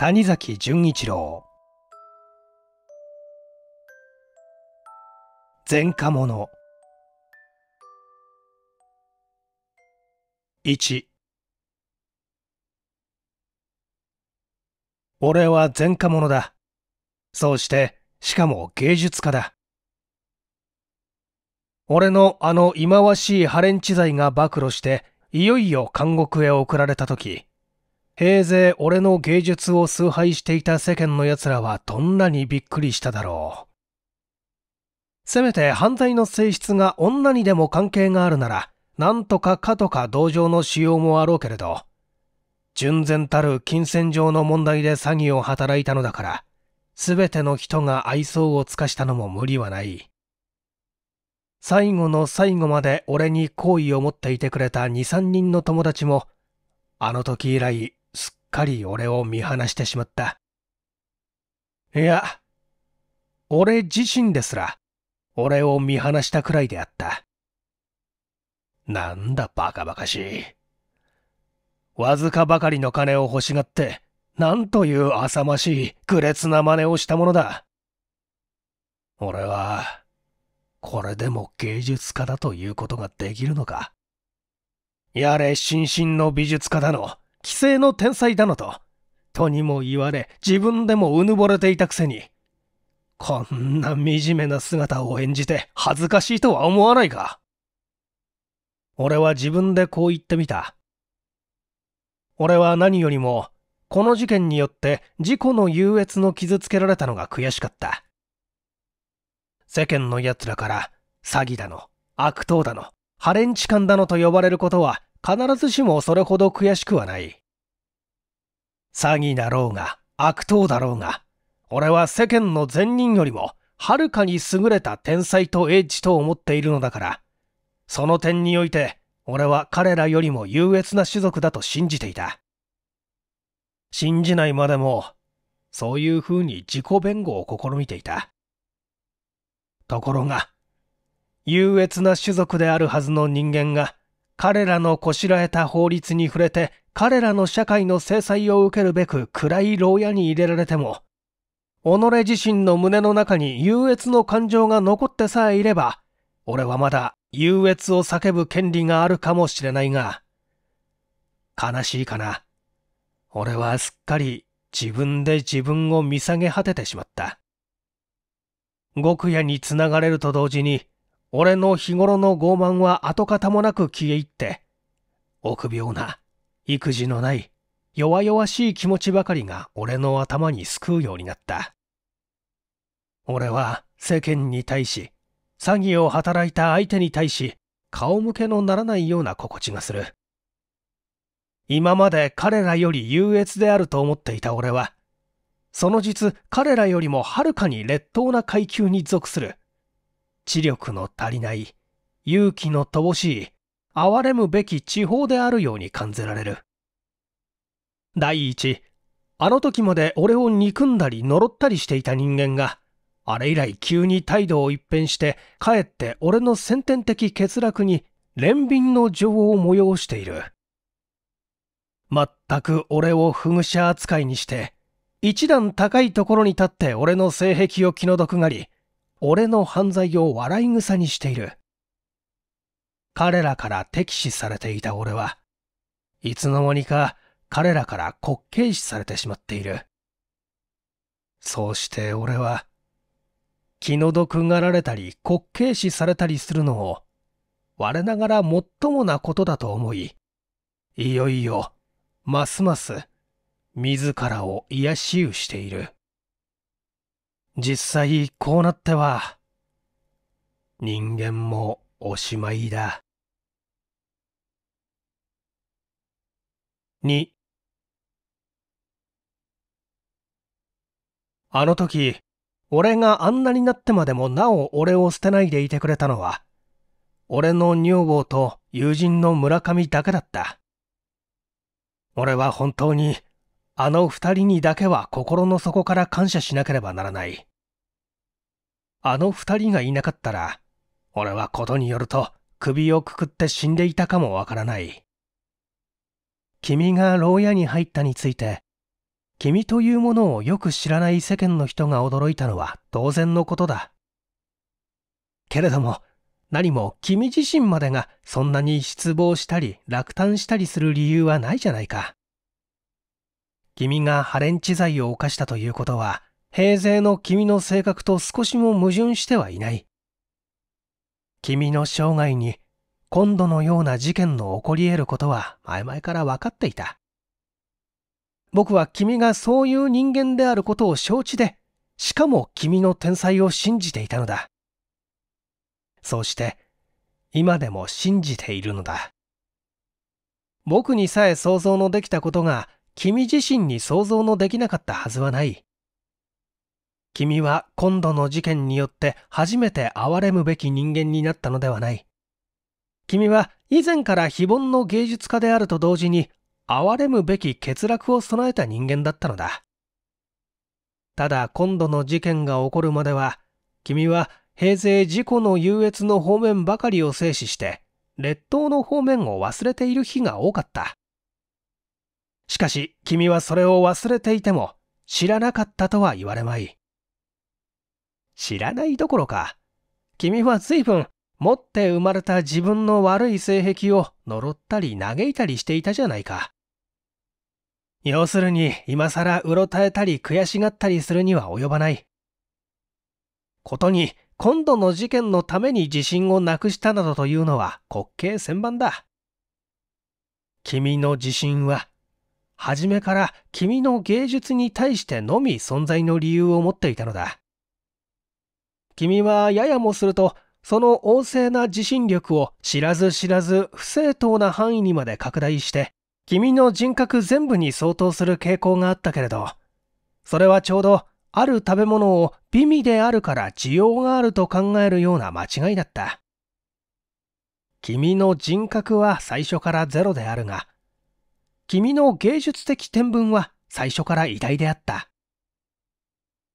谷崎潤一郎前科者1俺は前科者だそうしてしかも芸術家だ俺のあの忌まわしいハレンチ罪が暴露していよいよ監獄へ送られた時平勢俺の芸術を崇拝していた世間の奴らはどんなにびっくりしただろう。せめて犯罪の性質が女にでも関係があるなら、なんとかかとか同情のしようもあろうけれど、純然たる金銭上の問題で詐欺を働いたのだから、すべての人が愛想を尽かしたのも無理はない。最後の最後まで俺に好意を持っていてくれた2、3人の友達も、あの時以来かり俺を見放してしまった。いや、俺自身ですら、俺を見放したくらいであった。なんだバカバカしい。わずかばかりの金を欲しがって、なんという浅ましい、愚劣な真似をしたものだ。俺は、これでも芸術家だということができるのか。やれ、新進の美術家だの、既成の天才だのと、とにも言われ、自分でもうぬぼれていたくせに、こんな惨めな姿を演じて恥ずかしいとは思わないか。俺は自分でこう言ってみた。俺は何よりも、この事件によって自己の優越の傷つけられたのが悔しかった。世間の奴らから詐欺だの、悪党だの、ハレンチ感だのと呼ばれることは必ずしもそれほど悔しくはない。詐欺だろうが、悪党だろうが、俺は世間の善人よりも、はるかに優れた天才とエッジと思っているのだから、その点において、俺は彼らよりも優越な種族だと信じていた。信じないまでも、そういう風に自己弁護を試みていた。ところが、優越な種族であるはずの人間が、彼らのこしらえた法律に触れて、彼らの社会の制裁を受けるべく暗い牢屋に入れられても、己自身の胸の中に優越の感情が残ってさえいれば、俺はまだ優越を叫ぶ権利があるかもしれないが、悲しいかな。俺はすっかり自分で自分を見下げ果ててしまった。極夜に繋がれると同時に、俺の日頃の傲慢は跡形もなく消えいって、臆病な、育児のない、弱々しい気持ちばかりが俺の頭にすくうようになった。俺は世間に対し、詐欺を働いた相手に対し、顔向けのならないような心地がする。今まで彼らより優越であると思っていた俺は、その実彼らよりもはるかに劣等な階級に属する知力の足りない勇気の乏しい憐れむべき地方であるように感じられる第一あの時まで俺を憎んだり呪ったりしていた人間があれ以来急に態度を一変してかえって俺の先天的欠落に憐憫の情を催している全く俺を不具者扱いにして一段高いところに立って俺の性癖を気の毒がり俺の犯罪を笑い草にしている。彼らから敵視されていた俺は、いつの間にか彼らから滑稽視されてしまっている。そうして俺は、気の毒がられたり滑稽視されたりするのを、我ながら最もなことだと思い、いよいよ、ますます、自らを癒しうしている。実際こうなっては、人間もおしまいだ。2あの時、俺があんなになってまでもなお俺を捨てないでいてくれたのは、俺の女房と友人の村上だけだった。俺は本当に、あの二人にだけは心の底から感謝しなければならない。あの二人がいなかったら、俺はことによると首をくくって死んでいたかもわからない。君が牢屋に入ったについて、君というものをよく知らない世間の人が驚いたのは当然のことだ。けれども、何も君自身までがそんなに失望したり落胆したりする理由はないじゃないか。君がハレンチ罪を犯したということは、平成の君の性格と少しも矛盾してはいない。君の生涯に今度のような事件の起こり得ることは前々から分かっていた。僕は君がそういう人間であることを承知で、しかも君の天才を信じていたのだ。そうして、今でも信じているのだ。僕にさえ想像のできたことが、君自身に想像のできなかったはずはない。君は今度の事件によって初めて憐れむべき人間になったのではない。君は以前から非凡の芸術家であると同時に、憐れむべき欠落を備えた人間だったのだ。ただ今度の事件が起こるまでは、君は平成事故の優越の方面ばかりを制止して、列島の方面を忘れている日が多かった。しかし君はそれを忘れていても知らなかったとは言われまい。知らないどころか。君は随分、持って生まれた自分の悪い性癖を呪ったり嘆いたりしていたじゃないか。要するに、今更うろたえたり悔しがったりするには及ばない。ことに、今度の事件のために自信をなくしたなどというのは滑稽千万だ。君の自信は、初めから君の芸術に対してのみ存在の理由を持っていたのだ。君はややもすると、その旺盛な自信力を知らず知らず不正当な範囲にまで拡大して、君の人格全部に相当する傾向があったけれど、それはちょうどある食べ物を美味であるから需要があると考えるような間違いだった。君の人格は最初からゼロであるが、君の芸術的天文は最初から偉大であった。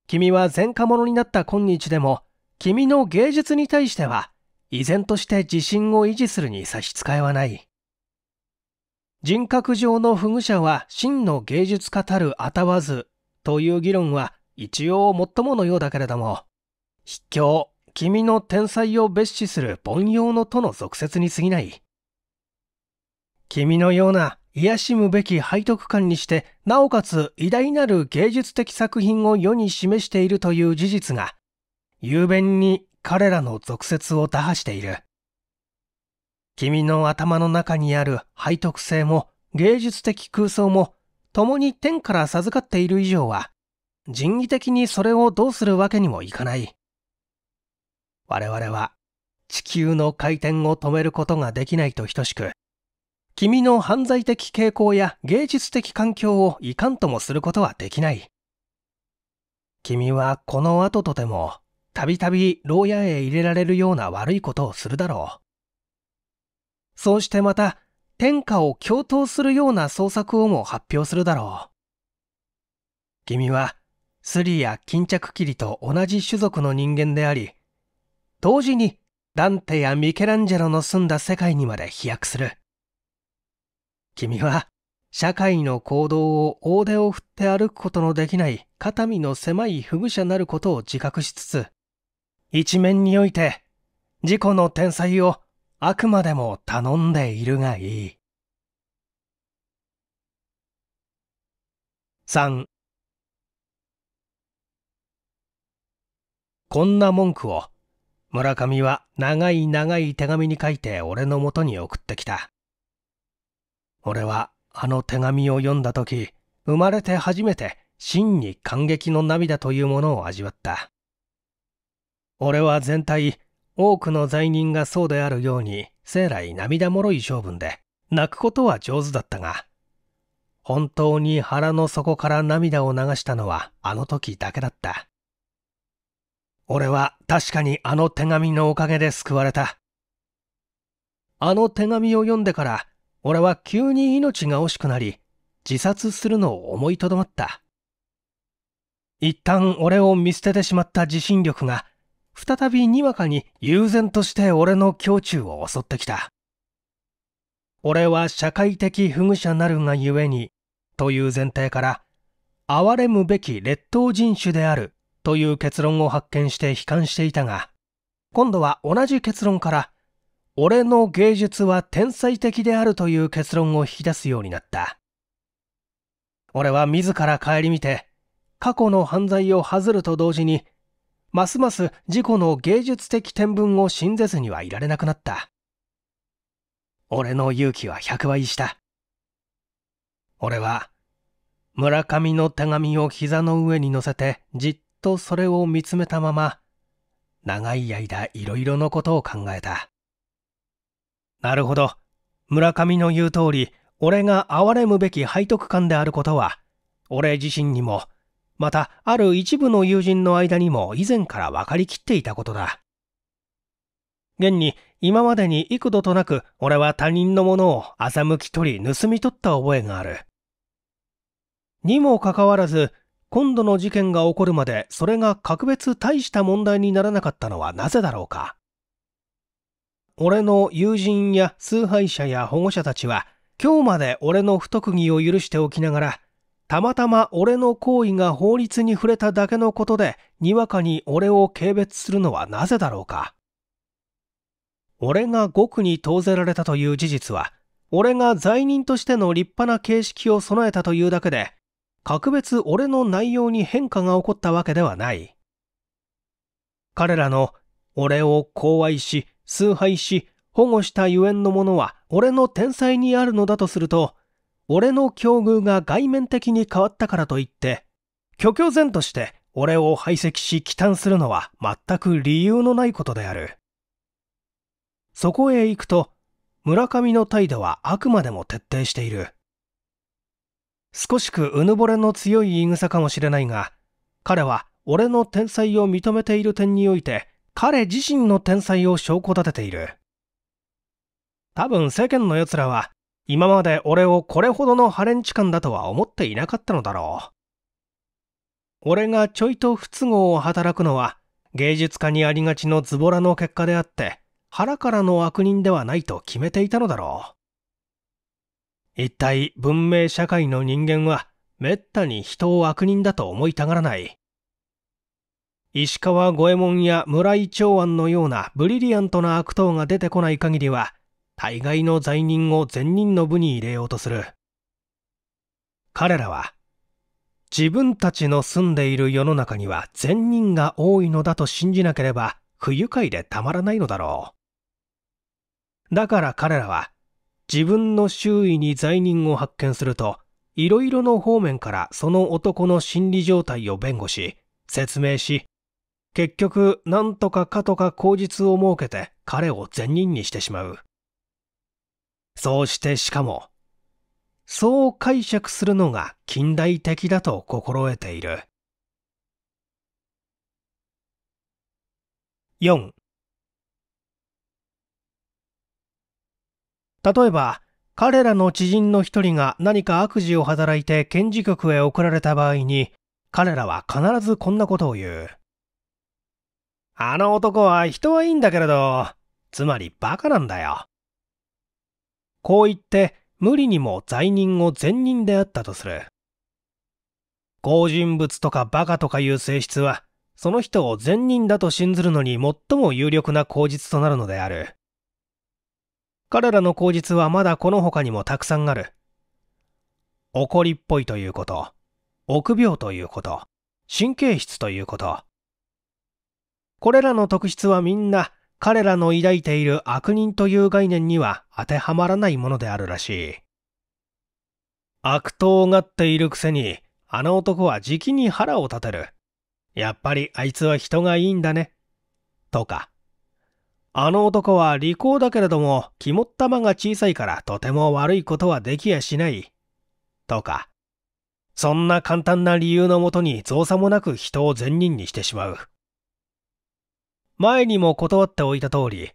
君は前科者になった今日でも、君の芸術に対しては、依然として自信を維持するに差し支えはない。人格上の不具者は真の芸術家たるあたわずという議論は一応もっとものようだけれども、卑怯、君の天才を蔑視する凡庸のとの俗説に過ぎない。君のような癒しむべき背徳感にして、なおかつ偉大なる芸術的作品を世に示しているという事実が、雄弁に彼らの俗説を打破している。君の頭の中にある背徳性も芸術的空想も共に天から授かっている以上は、人為的にそれをどうするわけにもいかない。我々は地球の回転を止めることができないと等しく、君の犯罪的傾向や芸術的環境をいかんともすることはできない。君はこの後とてもたびたび牢屋へ入れられるような悪いことをするだろう。そうしてまた、天下を共闘するような創作をも発表するだろう。君は、スリや巾着切りと同じ種族の人間であり、同時にダンテやミケランジェロの住んだ世界にまで飛躍する。君は、社会の行動を大手を振って歩くことのできない肩身の狭い不具者なることを自覚しつつ、一面において自己の天才をあくまでも頼んでいるがいい。3こんな文句を村上は長い長い手紙に書いて俺の元に送ってきた。俺はあの手紙を読んだ時、生まれて初めて真に感激の涙というものを味わった。俺は全体、多くの罪人がそうであるように、生来涙もろい性分で、泣くことは上手だったが、本当に腹の底から涙を流したのはあの時だけだった。俺は確かにあの手紙のおかげで救われた。あの手紙を読んでから、俺は急に命が惜しくなり、自殺するのを思いとどまった。一旦俺を見捨ててしまった自信力が、再びにわかに悠然として俺の胸中を襲ってきた。俺は社会的不具者なるがゆえに、という前提から、哀れむべき劣等人種であるという結論を発見して悲観していたが、今度は同じ結論から、俺の芸術は天才的であるという結論を引き出すようになった。俺は自ら顧みて、過去の犯罪を外ると同時に、ますます自己の芸術的天文を信ぜずにはいられなくなった。俺の勇気は100倍した。俺は、村上の手紙を膝の上に乗せてじっとそれを見つめたまま、長い間いろいろのことを考えた。なるほど。村上の言う通り、俺が哀れむべき背徳感であることは、俺自身にもまた、ある一部の友人の間にも以前から分かりきっていたことだ。現に、今までに幾度となく俺は他人のものを欺き取り盗み取った覚えがある。にもかかわらず、今度の事件が起こるまでそれが格別大した問題にならなかったのはなぜだろうか。俺の友人や崇拝者や保護者たちは今日まで俺の不特技を許しておきながらたまたま俺の行為が法律に触れただけのことで、にわかに俺を軽蔑するのはなぜだろうか。俺が獄に投ぜられたという事実は、俺が罪人としての立派な形式を備えたというだけで、格別俺の内容に変化が起こったわけではない。彼らの、俺を公愛し、崇拝し、保護したゆえんのものは、俺の天才にあるのだとすると、俺の境遇が外面的に変わったからといって、虚虚然として俺を排斥し忌憚するのは全く理由のないことである。そこへ行くと、村上の態度はあくまでも徹底している。少しくうぬぼれの強い言い草かもしれないが、彼は俺の天才を認めている点において、彼自身の天才を証拠立てている。多分世間の奴らは今まで俺をこれほどのハレンチ感だとは思っていなかったのだろう。俺がちょいと不都合を働くのは芸術家にありがちのズボラの結果であって腹からの悪人ではないと決めていたのだろう。一体文明社会の人間はめったに人を悪人だと思いたがらない。石川五右衛門や村井長安のようなブリリアントな悪党が出てこない限りは大概の罪人を善人の部に入れようとする彼らは自分たちの住んでいる世の中には善人が多いのだと信じなければ不愉快でたまらないのだろう。だから彼らは自分の周囲に罪人を発見するといろいろの方面からその男の心理状態を弁護し説明し結局何とかかとか口実を設けて彼を善人にしてしまう。そうしてしかも、そう解釈するのが近代的だと心得ている。4例えば、彼らの知人の一人が何か悪事を働いて検事局へ送られた場合に、彼らは必ずこんなことを言う。あの男は人はいいんだけれど、つまりバカなんだよ。こう言って無理にも罪人を善人であったとする。好人物とか馬鹿とかいう性質は、その人を善人だと信ずるのに最も有力な口実となるのである。彼らの口実はまだこの他にもたくさんある。怒りっぽいということ、臆病ということ、神経質ということ。これらの特質はみんな彼らの抱いている悪人という概念には当てはまらないものであるらしい。悪党がっているくせに、あの男はじきに腹を立てる。やっぱりあいつは人がいいんだね。とか。あの男は利口だけれども肝っ玉が小さいからとても悪いことはできやしない。とか。そんな簡単な理由のもとに造作もなく人を善人にしてしまう。前にも断っておいた通り、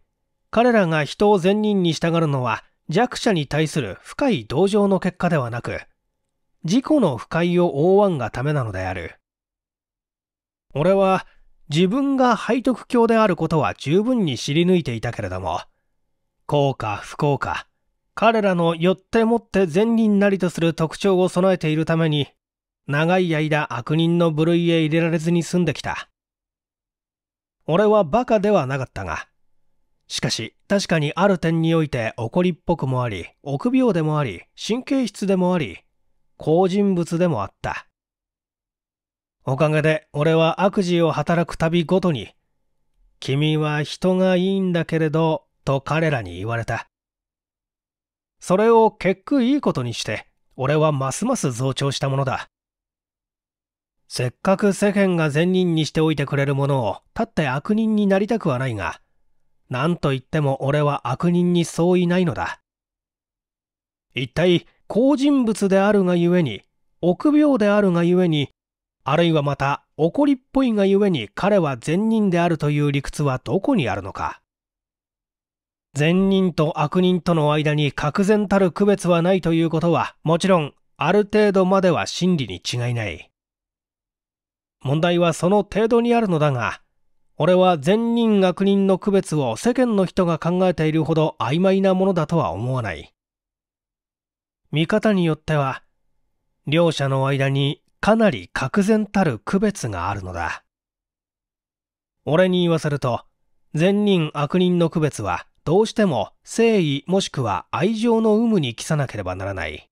彼らが人を善人に従うのは弱者に対する深い同情の結果ではなく、自己の不快を覆わんがためなのである。俺は自分が背徳教であることは十分に知り抜いていたけれども、幸か不幸か、彼らのよってもって善人なりとする特徴を備えているために、長い間悪人の部類へ入れられずに済んできた。俺はバカではなかったが。しかし、確かにある点において怒りっぽくもあり、臆病でもあり、神経質でもあり、好人物でもあった。おかげで俺は悪事を働くたびごとに、君は人がいいんだけれど、と彼らに言われた。それを結句いいことにして、俺はますます増長したものだ。せっかく世間が善人にしておいてくれるものを、たって悪人になりたくはないが、なんと言っても俺は悪人に相違ないのだ。一体、好人物であるがゆえに、臆病であるがゆえに、あるいはまた怒りっぽいがゆえに彼は善人であるという理屈はどこにあるのか。善人と悪人との間に確然たる区別はないということは、もちろんある程度までは真理に違いない。問題はその程度にあるのだが、俺は善人悪人の区別を世間の人が考えているほど曖昧なものだとは思わない。見方によっては、両者の間にかなり確然たる区別があるのだ。俺に言わせると、善人悪人の区別はどうしても誠意もしくは愛情の有無に帰さなければならない。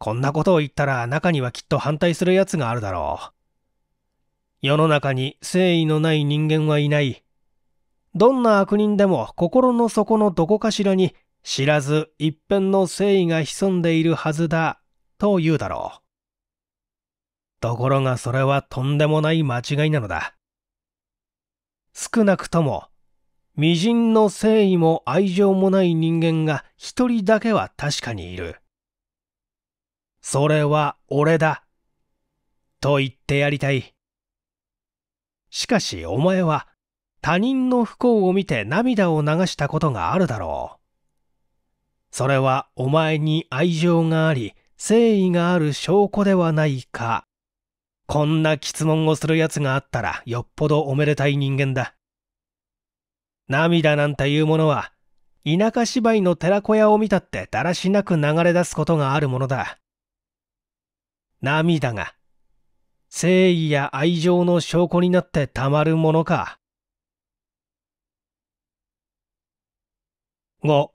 こんなことを言ったら中にはきっと反対する奴があるだろう。世の中に誠意のない人間はいない。どんな悪人でも心の底のどこかしらに知らず一辺の誠意が潜んでいるはずだ、と言うだろう。ところがそれはとんでもない間違いなのだ。少なくとも、微塵の誠意も愛情もない人間が一人だけは確かにいる。それは俺だ。と言ってやりたい。しかしお前は他人の不幸を見て涙を流したことがあるだろう。それはお前に愛情があり、誠意がある証拠ではないか。こんな質問をする奴があったらよっぽどおめでたい人間だ。涙なんていうものは、田舎芝居の寺子屋を見たってだらしなく流れ出すことがあるものだ。涙が、誠意や愛情の証拠になってたまるものか。5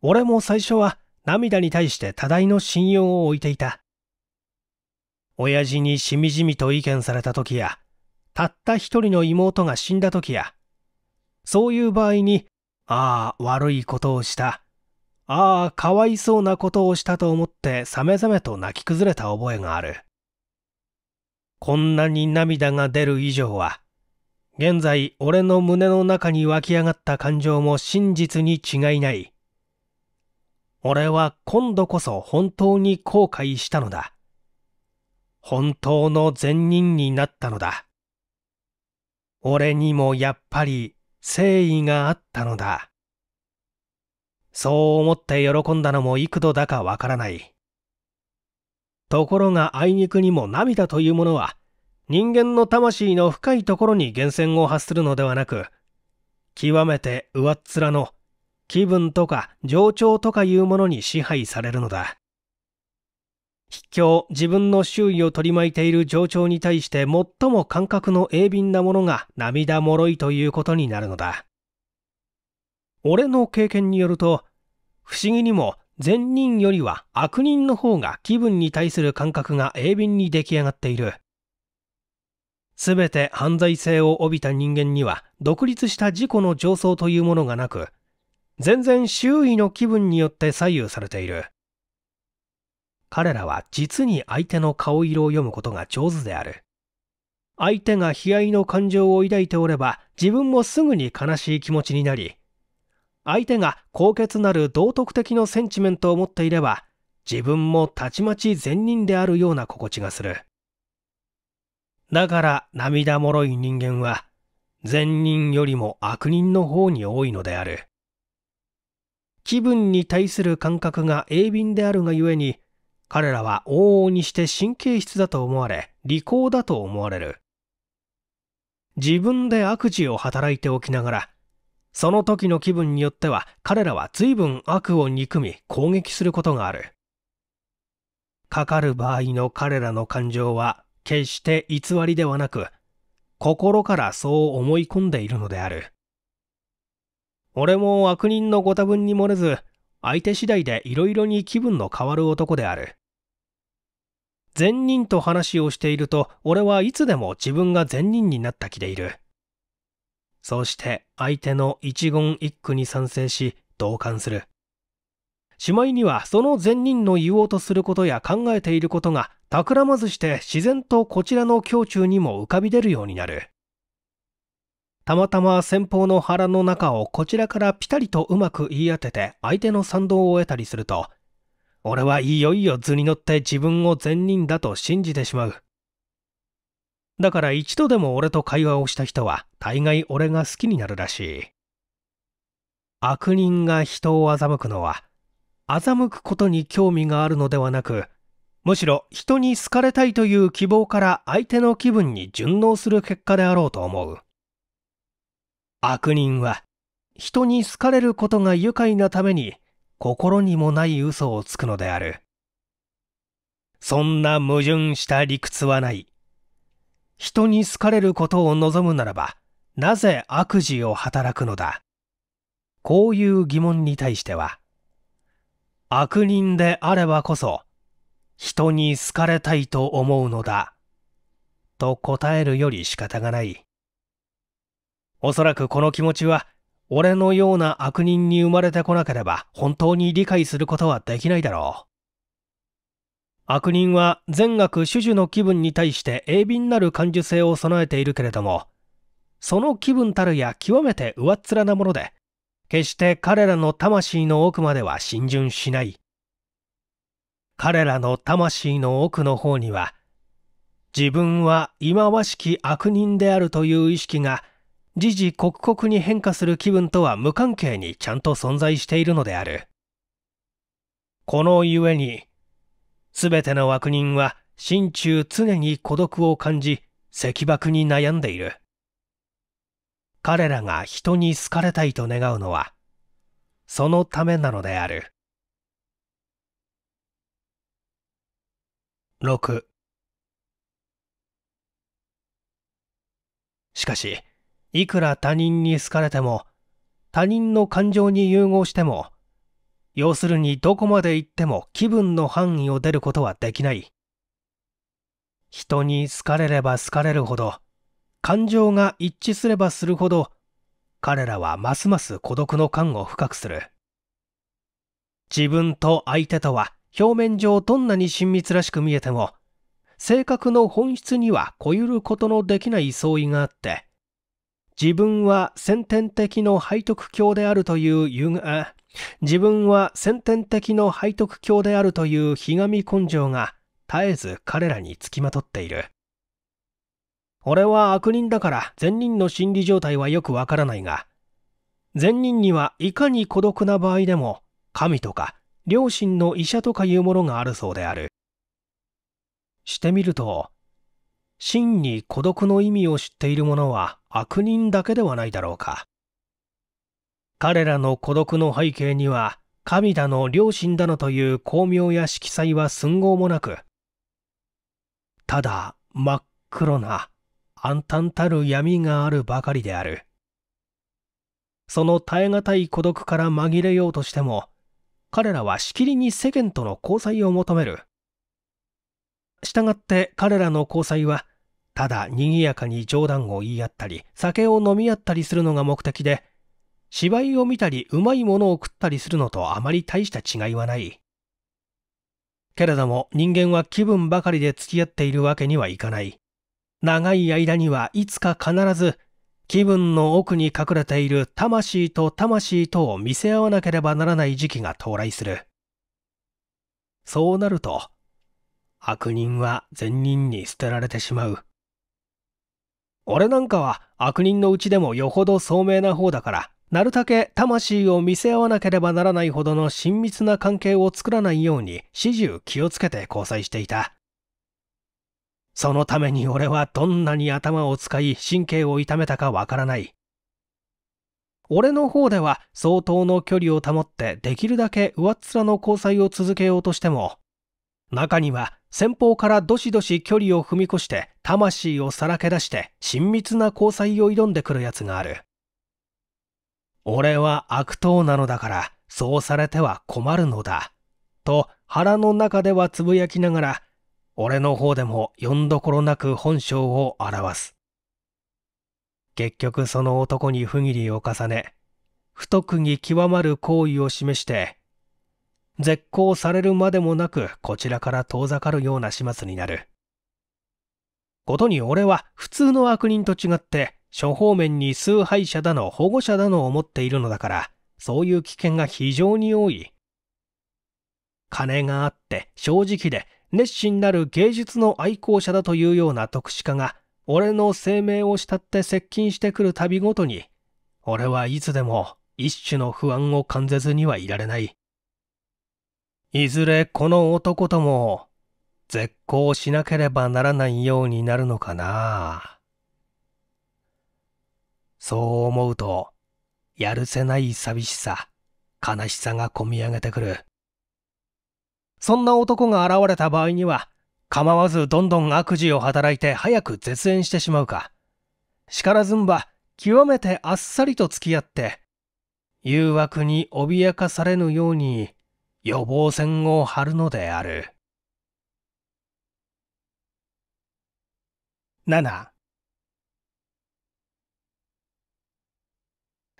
俺も最初は涙に対して多大の信用を置いていた。親父にしみじみと意見された時や、たった一人の妹が死んだ時や、そういう場合に、ああ、悪いことをした。ああ、かわいそうなことをしたと思ってさめざめと泣き崩れた覚えがある。こんなに涙が出る以上は、現在俺の胸の中に湧き上がった感情も真実に違いない。俺は今度こそ本当に後悔したのだ。本当の善人になったのだ。俺にもやっぱり誠意があったのだ。そう思って喜んだのも幾度だかわからない。ところがあいにくにも涙というものは、人間の魂の深いところに源泉を発するのではなく、極めて上っ面の気分とか情調とかいうものに支配されるのだ。卑怯、自分の周囲を取り巻いている情調に対して最も感覚の鋭敏なものが涙もろいということになるのだ。俺の経験によると、不思議にも善人よりは悪人の方が気分に対する感覚が鋭敏に出来上がっている。すべて犯罪性を帯びた人間には独立した自己の上層というものがなく、全然周囲の気分によって左右されている。彼らは実に相手の顔色を読むことが上手である。相手が悲哀の感情を抱いておれば自分もすぐに悲しい気持ちになり、相手が高潔なる道徳的のセンチメントを持っていれば自分もたちまち善人であるような心地がするだから涙もろい人間は善人よりも悪人の方に多いのである気分に対する感覚が鋭敏であるがゆえに彼らは往々にして神経質だと思われ利口だと思われる自分で悪事を働いておきながらその時の気分によっては彼らは随分悪を憎み攻撃することがある。かかる場合の彼らの感情は決して偽りではなく心からそう思い込んでいるのである。俺も悪人のご多分に漏れず相手次第で色々に気分の変わる男である。善人と話をしていると俺はいつでも自分が善人になった気でいる。そして相手の一言一句に賛成し同感するしまいにはその善人の言おうとすることや考えていることが企まずして自然とこちらの胸中にも浮かび出るようになるたまたま先方の腹の中をこちらからピタリとうまく言い当てて相手の賛同を得たりすると俺はいよいよ図に乗って自分を善人だと信じてしまうだから一度でも俺と会話をした人は大概俺が好きになるらしい。悪人が人を欺くのは、欺くことに興味があるのではなく、むしろ人に好かれたいという希望から相手の気分に順応する結果であろうと思う。悪人は、人に好かれることが愉快なために、心にもない嘘をつくのである。そんな矛盾した理屈はない。人に好かれることを望むならば、なぜ悪事を働くのだこういう疑問に対しては、悪人であればこそ、人に好かれたいと思うのだ、と答えるより仕方がない。おそらくこの気持ちは、俺のような悪人に生まれてこなければ本当に理解することはできないだろう。悪人は善悪主々の気分に対して鋭敏なる感受性を備えているけれども、その気分たるや極めて上っ面なもので、決して彼らの魂の奥までは浸潤しない。彼らの魂の奥の方には、自分は忌まわしき悪人であるという意識が、時々刻々に変化する気分とは無関係にちゃんと存在しているのである。このゆえに、すべての悪人は心中常に孤独を感じ、石爆に悩んでいる。彼らが人に好かれたいと願うのは、そのためなのである。六。しかし、いくら他人に好かれても、他人の感情に融合しても、要するにどこまで行っても気分の範囲を出ることはできない。人に好かれれば好かれるほど、感情が一致すればするほど、彼らはますます孤独の感を深くする。自分と相手とは表面上どんなに親密らしく見えても、性格の本質にはこゆることのできない相違があって、自分は先天的の背徳教であるという自分は先天的の背徳教であるというひがみ根性が絶えず彼らにつきまとっている。俺は悪人だから善人の心理状態はよくわからないが、善人にはいかに孤独な場合でも神とか両親の医者とかいうものがあるそうである。してみると、真に孤独の意味を知っている者は悪人だけではないだろうか。彼らの孤独の背景には、神だの良心だのという巧妙や色彩は寸毫もなく、ただ真っ黒な暗淡たる闇があるばかりである。その耐え難い孤独から紛れようとしても、彼らはしきりに世間との交際を求める。したがって彼らの交際はただ賑やかに冗談を言い合ったり、酒を飲み合ったりするのが目的で、芝居を見たりうまいものを食ったりするのとあまり大した違いはない。けれども人間は気分ばかりで付き合っているわけにはいかない。長い間にはいつか必ず気分の奥に隠れている魂と魂とを見せ合わなければならない時期が到来する。そうなると、悪人は善人に捨てられてしまう。俺なんかは悪人のうちでもよほど聡明な方だから、なるたけ魂を見せ合わなければならないほどの親密な関係を作らないように始終気をつけて交際していた。そのために俺はどんなに頭を使い神経を痛めたかわからない。俺の方では相当の距離を保ってできるだけ上っ面の交際を続けようとしても中には先方からどしどし距離を踏み越して魂をさらけ出して親密な交際を挑んでくるやつがある俺は悪党なのだからそうされては困るのだと腹の中ではつぶやきながら俺の方でもよんどころなく本性を表す結局その男に不義理を重ね不徳に極まる行為を示して絶交されるまでもなくこちらから遠ざかるような始末になる。ことに俺は普通の悪人と違って諸方面に崇拝者だの保護者だのを持っているのだからそういう危険が非常に多い。金があって正直で熱心なる芸術の愛好者だというような特殊家が俺の生命を慕って接近してくる度ごとに俺はいつでも一種の不安を感じずにはいられない。いずれこの男とも絶交しなければならないようになるのかな。そう思うと、やるせない寂しさ、悲しさがこみ上げてくる。そんな男が現れた場合には、構わずどんどん悪事を働いて早く絶縁してしまうか。叱らずんば、極めてあっさりと付き合って、誘惑に脅かされぬように予防線を張るのである。7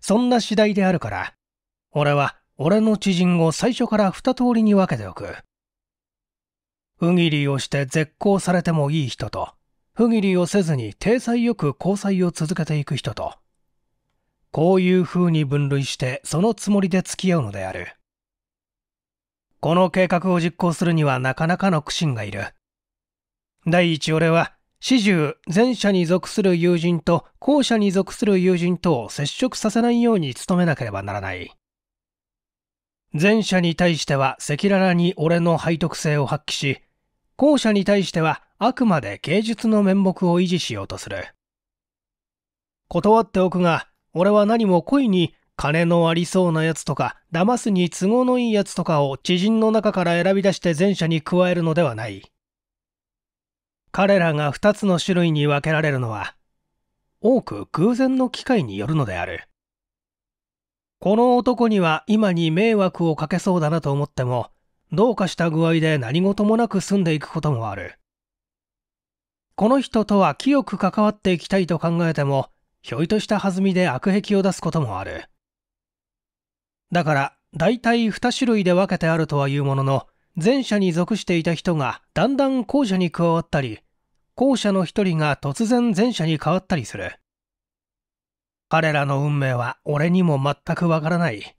そんな次第であるから、俺は俺の知人を最初から二通りに分けておく。不義理をして絶交されてもいい人と、不義理をせずに体裁よく交際を続けていく人と、こういう風に分類してそのつもりで付き合うのである。この計画を実行するにはなかなかの苦心がいる。第一、俺は、始終、前者に属する友人と後者に属する友人とを接触させないように努めなければならない。前者に対しては赤裸々に俺の背徳性を発揮し、後者に対してはあくまで芸術の面目を維持しようとする。断っておくが、俺は何も故意に金のありそうなやつとか、騙すに都合のいいやつとかを知人の中から選び出して前者に加えるのではない。彼らが2つの種類に分けられるのは、多く偶然の機会によるのである。この男には今に迷惑をかけそうだなと思っても、どうかした具合で何事もなく済んでいくこともある。この人とは清く関わっていきたいと考えても、ひょいとした弾みで悪癖を出すこともある。だから大体2種類で分けてあるとはいうものの前者に属していた人がだんだん後者に加わったり後者の一人が突然前者に変わったりする彼らの運命は俺にも全くわからない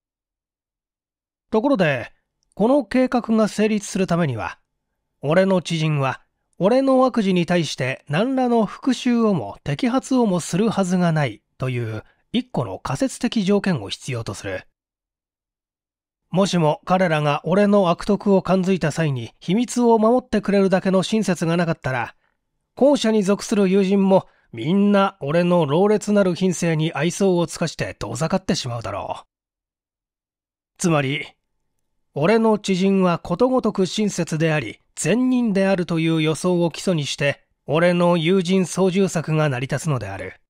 ところでこの計画が成立するためには俺の知人は俺の悪事に対して何らの復讐をも摘発をもするはずがないという一個の仮説的条件を必要とするもしも彼らが俺の悪徳を感づいた際に秘密を守ってくれるだけの親切がなかったら、後者に属する友人もみんな俺の老烈なる品性に愛想を尽かして遠ざかってしまうだろう。つまり、俺の知人はことごとく親切であり、善人であるという予想を基礎にして、俺の友人操縦策が成り立つのである。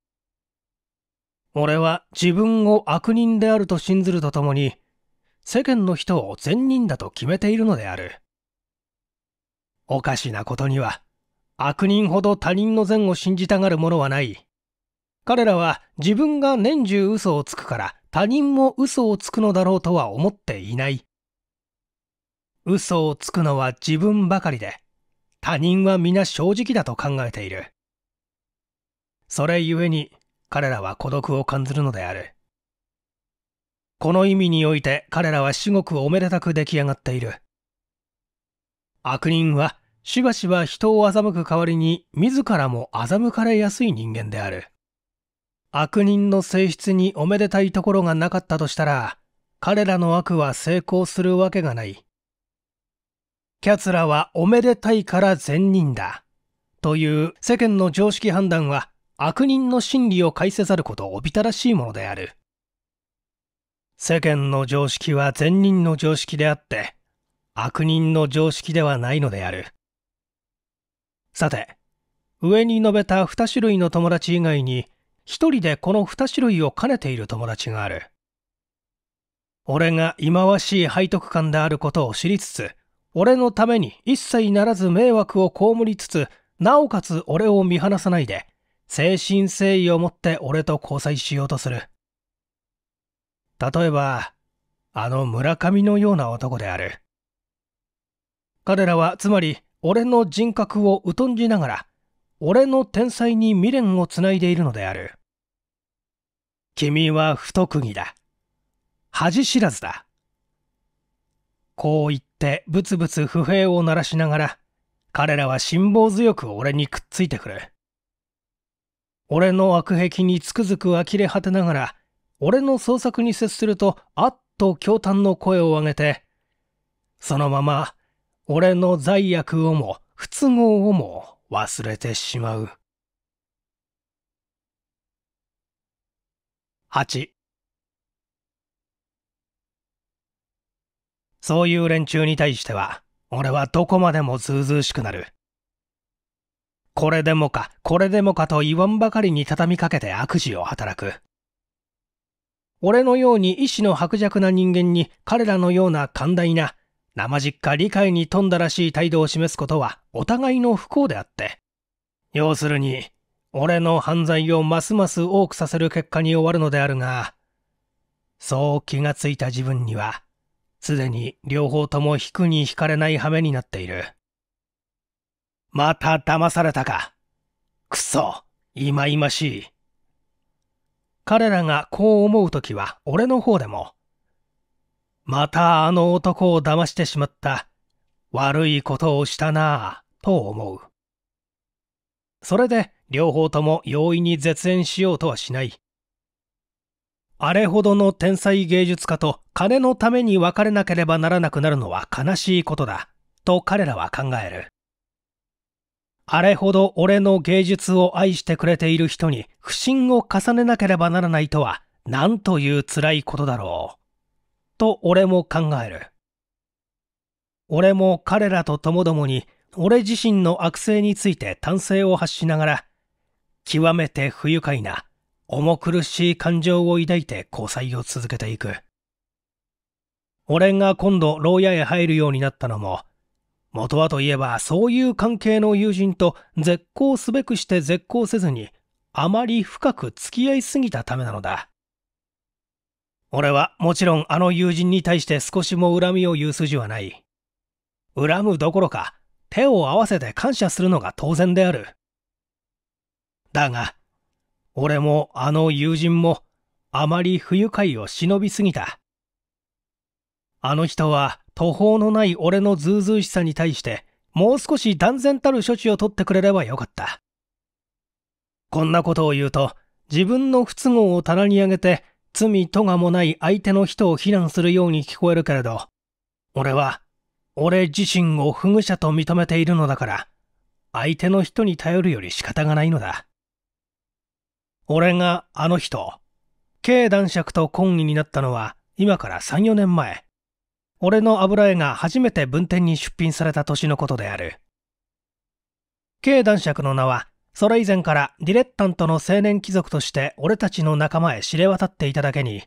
俺は自分を悪人であると信ずるとともに、世間の人を善人だと決めているのである。おかしなことには、悪人ほど他人の善を信じたがる者はない。彼らは自分が年中嘘をつくから他人も嘘をつくのだろうとは思っていない。嘘をつくのは自分ばかりで、他人は皆正直だと考えている。それゆえに彼らは孤独を感じるのである。この意味において彼らは至極おめでたく出来上がっている。悪人はしばしば人を欺く代わりに自らも欺かれやすい人間である。悪人の性質におめでたいところがなかったとしたら、彼らの悪は成功するわけがない。キャツらはおめでたいから善人だ。という世間の常識判断は悪人の心理を介せざることおびただしいものである。世間の常識は善人の常識であって、悪人の常識ではないのである。さて、上に述べた2種類の友達以外に、一人でこの2種類を兼ねている友達がある。俺が忌まわしい背徳感であることを知りつつ、俺のために一切ならず迷惑を被りつつ、なおかつ俺を見放さないで、誠心誠意を持って俺と交際しようとする。例えば、あの村上のような男である。彼らはつまり俺の人格を疎んじながら、俺の天才に未練をつないでいるのである。君は不特技だ。恥知らずだ。こう言ってブツブツ不平を鳴らしながら、彼らは辛抱強く俺にくっついてくる。俺の悪癖につくづく呆れ果てながら、俺の捜索に接すると、あっと驚嘆の声を上げて、そのまま、俺の罪悪をも、不都合をも忘れてしまう。八。そういう連中に対しては、俺はどこまでもずうずうしくなる。これでもか、これでもかと言わんばかりに畳みかけて悪事を働く。俺のように意志の薄弱な人間に彼らのような寛大な、生実家理解に富んだらしい態度を示すことはお互いの不幸であって。要するに、俺の犯罪をますます多くさせる結果に終わるのであるが、そう気がついた自分には、すでに両方とも引くに引かれない羽目になっている。また騙されたか。くそ、いまいましい。彼らがこう思う時は俺の方でも、またあの男を騙してしまった、悪いことをしたなぁ、と思う。それで両方とも容易に絶縁しようとはしない。あれほどの天才芸術家と金のために別れなければならなくなるのは悲しいことだ、と彼らは考える。あれほど俺の芸術を愛してくれている人に不信を重ねなければならないとは、なんという辛いことだろう。と俺も考える。俺も彼らとともどもに、俺自身の悪性について単性を発しながら、極めて不愉快な、重苦しい感情を抱いて交際を続けていく。俺が今度牢屋へ入るようになったのも、元はといえばそういう関係の友人と絶交すべくして絶交せずにあまり深く付き合いすぎたためなのだ。俺はもちろんあの友人に対して少しも恨みを言う筋はない。恨むどころか手を合わせて感謝するのが当然である。だが、俺もあの友人もあまり不愉快を忍びすぎた。あの人は途方のない俺のずうずうしさに対して、もう少し断然たる処置を取ってくれればよかった。こんなことを言うと、自分の不都合を棚に上げて、罪とがもない相手の人を非難するように聞こえるけれど、俺は、俺自身を不具者と認めているのだから、相手の人に頼るより仕方がないのだ。俺があの人、軽男爵と懇意になったのは今から3、4年前。俺の油絵が初めて文典に出品された年のことである。K 男爵の名は、それ以前からディレッタントの青年貴族として俺たちの仲間へ知れ渡っていただけに、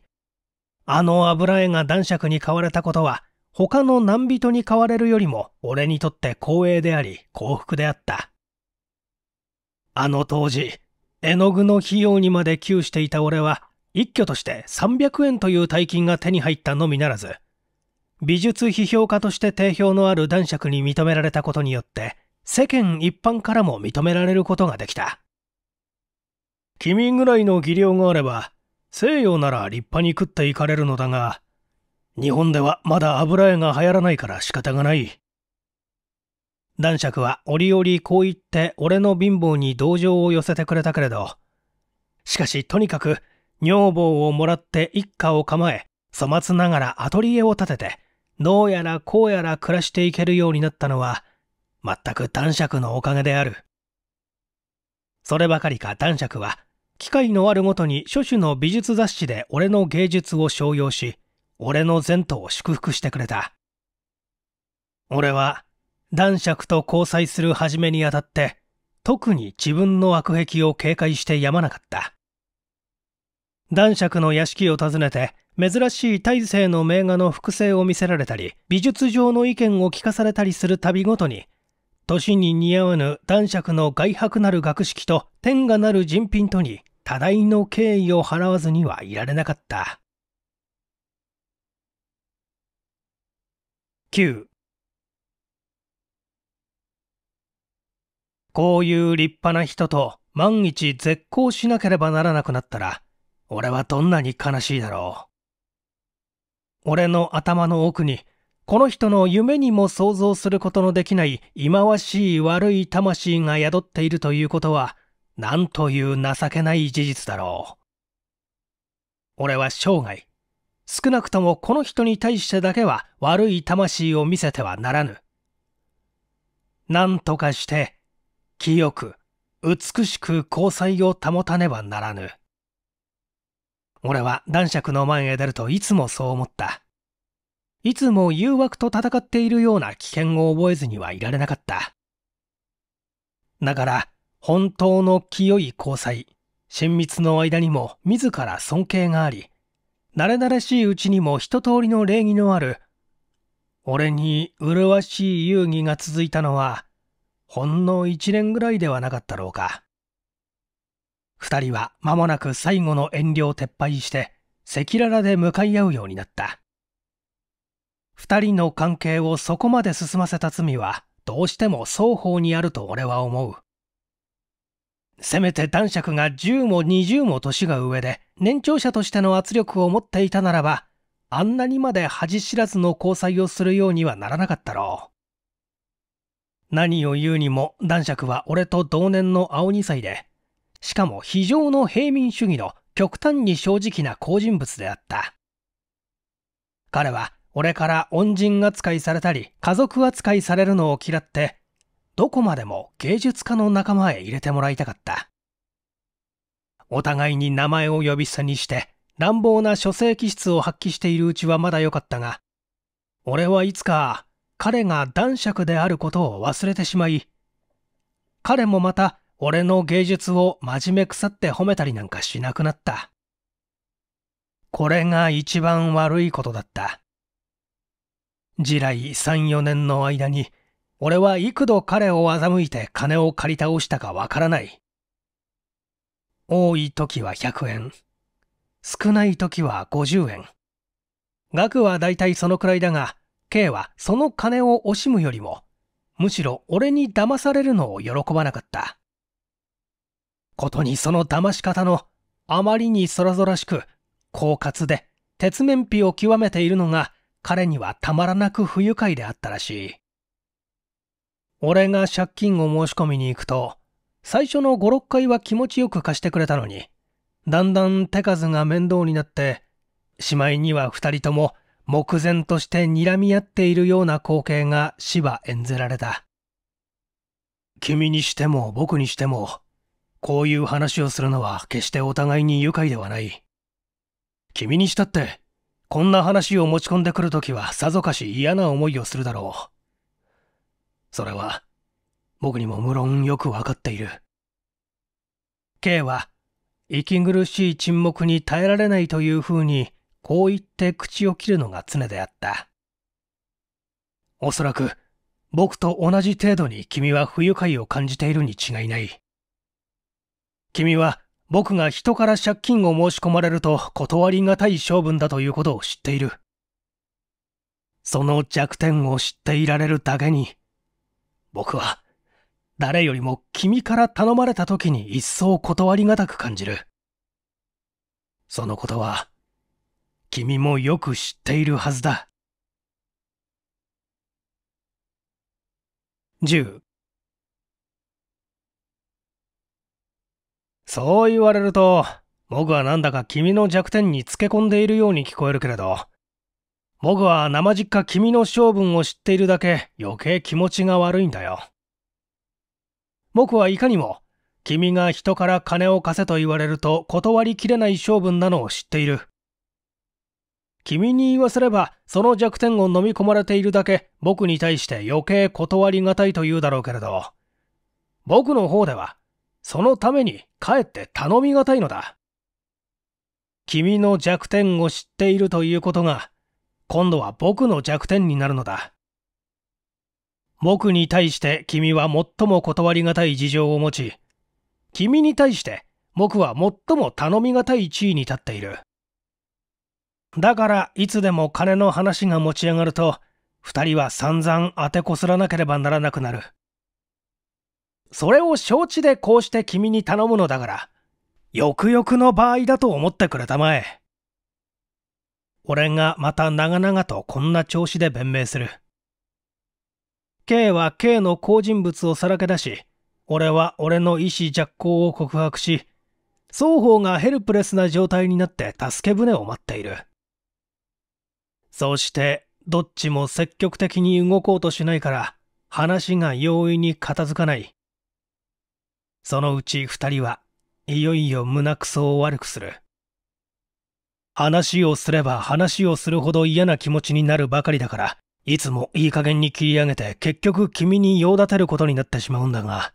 あの油絵が男爵に買われたことは、他の難人に買われるよりも俺にとって光栄であり幸福であった。あの当時、絵の具の費用にまで窮していた俺は、一挙として300円という大金が手に入ったのみならず、美術批評家として定評のある男爵に認められたことによって世間一般からも認められることができた君ぐらいの技量があれば西洋なら立派に食っていかれるのだが日本ではまだ油絵が流行らないから仕方がない男爵は折々こう言って俺の貧乏に同情を寄せてくれたけれどしかしとにかく女房をもらって一家を構え粗末ながらアトリエを建ててどうやらこうやら暮らしていけるようになったのは、全く男爵のおかげである。そればかりか男爵は、機会のあるごとに諸種の美術雑誌で俺の芸術を商用し、俺の前途を祝福してくれた。俺は、男爵と交際するじめにあたって、特に自分の悪癖を警戒してやまなかった。男爵の屋敷を訪ねて、珍しい大勢の名画の複製を見せられたり、美術上の意見を聞かされたりする度ごとに、年に似合わぬ男爵の外泊なる学識と天下なる人品とに多大の敬意を払わずにはいられなかった。9こういう立派な人と万一絶交しなければならなくなったら、俺はどんなに悲しいだろう。俺の頭の奥に、この人の夢にも想像することのできない忌まわしい悪い魂が宿っているということは、なんという情けない事実だろう。俺は生涯、少なくともこの人に対してだけは悪い魂を見せてはならぬ。なんとかして、清く、美しく交際を保たねばならぬ。俺は男爵の前へ出るといつもそう思った。いつも誘惑と戦っているような危険を覚えずにはいられなかった。だから、本当の清い交際、親密の間にも自ら尊敬があり、慣れ慣れしいうちにも一通りの礼儀のある、俺に麗しい遊戯が続いたのは、ほんの一年ぐらいではなかったろうか。2人は間もなく最後の遠慮を撤廃して赤裸々で向かい合うようになった2人の関係をそこまで進ませた罪はどうしても双方にあると俺は思うせめて男爵が十も20も年が上で年長者としての圧力を持っていたならばあんなにまで恥知らずの交際をするようにはならなかったろう何を言うにも男爵は俺と同年の青二歳でしかも非常の平民主義の極端に正直な好人物であった彼は俺から恩人扱いされたり家族扱いされるのを嫌ってどこまでも芸術家の仲間へ入れてもらいたかったお互いに名前を呼び捨てにして乱暴な書生気質を発揮しているうちはまだ良かったが俺はいつか彼が男爵であることを忘れてしまい彼もまた俺の芸術を真面目腐って褒めたりなんかしなくなった。これが一番悪いことだった。次来3、4年の間に、俺は幾度彼を欺いて金を借り倒したかわからない。多い時は100円。少ない時は50円。額は大体そのくらいだが、K はその金を惜しむよりも、むしろ俺に騙されるのを喜ばなかった。ことにその騙し方のあまりにそらぞらしく、狡猾で、鉄面皮を極めているのが、彼にはたまらなく不愉快であったらしい。俺が借金を申し込みに行くと、最初の五六回は気持ちよく貸してくれたのに、だんだん手数が面倒になって、しまいには2人とも目前として睨み合っているような光景がしば演ぜられた。君にしても僕にしても、こういう話をするのは決してお互いに愉快ではない。君にしたって、こんな話を持ち込んでくるときはさぞかし嫌な思いをするだろう。それは、僕にも無論よくわかっている。K は、息苦しい沈黙に耐えられないというふうに、こう言って口を切るのが常であった。おそらく、僕と同じ程度に君は不愉快を感じているに違いない。君は僕が人から借金を申し込まれると断りがたい性分だということを知っている。その弱点を知っていられるだけに、僕は誰よりも君から頼まれた時に一層断りがたく感じる。そのことは、君もよく知っているはずだ。10そう言われると、僕はなんだか君の弱点につけ込んでいるように聞こえるけれど、僕は生実家君の性分を知っているだけ余計気持ちが悪いんだよ。僕はいかにも、君が人から金を貸せと言われると断りきれない性分なのを知っている。君に言わせれば、その弱点を飲み込まれているだけ僕に対して余計断りがたいと言うだろうけれど、僕の方ではそのためにかえって頼みがたいのだ。君の弱点を知っているということが、今度は僕の弱点になるのだ。僕に対して君は最も断りがたい事情を持ち、君に対して僕は最も頼みがたい地位に立っている。だからいつでも金の話が持ち上がると、2人は散々当てこすらなければならなくなる。それを承知でこうして君に頼むのだから、よくよくの場合だと思ってくれたまえ。俺がまた長々とこんな調子で弁明する。K は K の好人物をさらけ出し、俺は俺の意思弱行を告白し、双方がヘルプレスな状態になって助け舟を待っている。そして、どっちも積極的に動こうとしないから、話が容易に片付かない。そのうち二人はいよいよ胸くそを悪くする。話をすれば話をするほど嫌な気持ちになるばかりだから、いつもいい加減に切り上げて結局君に用立てることになってしまうんだが。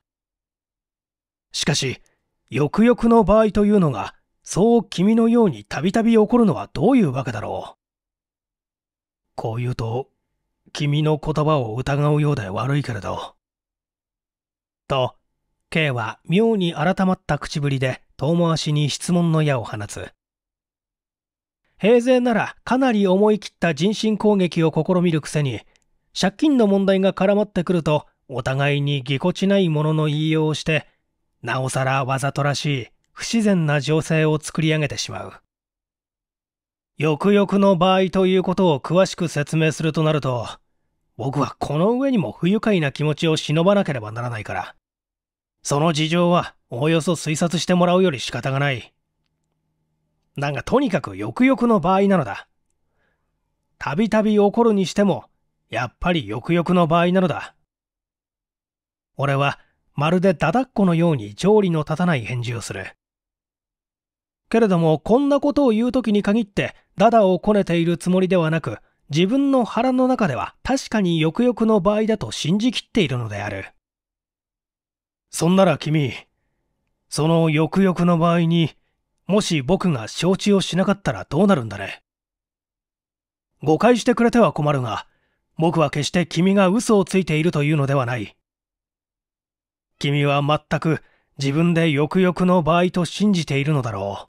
しかし、よくよくの場合というのが、そう君のようにたびたび起こるのはどういうわけだろう。こう言うと、君の言葉を疑うようで悪いけれど。と、K は妙に改まった口ぶりで遠回しに質問の矢を放つ。平勢ならかなり思い切った人身攻撃を試みるくせに、借金の問題が絡まってくると、お互いにぎこちないものの言いようをして、なおさらわざとらしい不自然な情勢を作り上げてしまう。よくよくの場合ということを詳しく説明するとなると、僕はこの上にも不愉快な気持ちを忍ばなければならないから、その事情はおおよそ推察してもらうより仕方がない。だがとにかく欲欲の場合なのだ。たびたび起こるにしても、やっぱり欲欲の場合なのだ。俺はまるでダダっ子のように調理の立たない返事をする。けれどもこんなことを言う時に限ってダダをこねているつもりではなく自分の腹の中では確かに欲欲の場合だと信じきっているのである。そんなら君、その翌々の場合に、もし僕が承知をしなかったらどうなるんだね。誤解してくれては困るが、僕は決して君が嘘をついているというのではない。君は全く自分で翌々の場合と信じているのだろ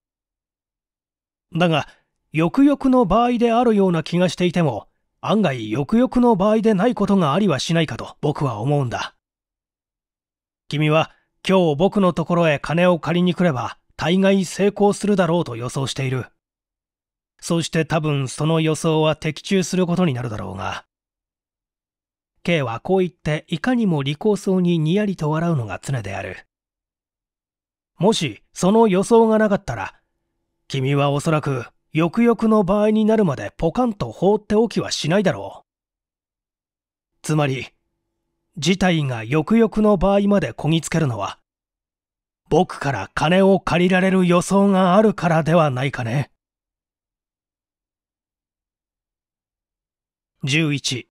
う。だが、翌々の場合であるような気がしていても、案外翌々の場合でないことがありはしないかと僕は思うんだ。君は今日僕のところへ金を借りに来れば大概成功するだろうと予想している。そして多分その予想は的中することになるだろうが。K はこう言っていかにも利口そうににやりと笑うのが常である。もしその予想がなかったら、君はおそらく翌々の場合になるまでポカンと放っておきはしないだろう。つまり事態がよくよくの場合までこぎつけるのは、僕から金を借りられる予想があるからではないかね。11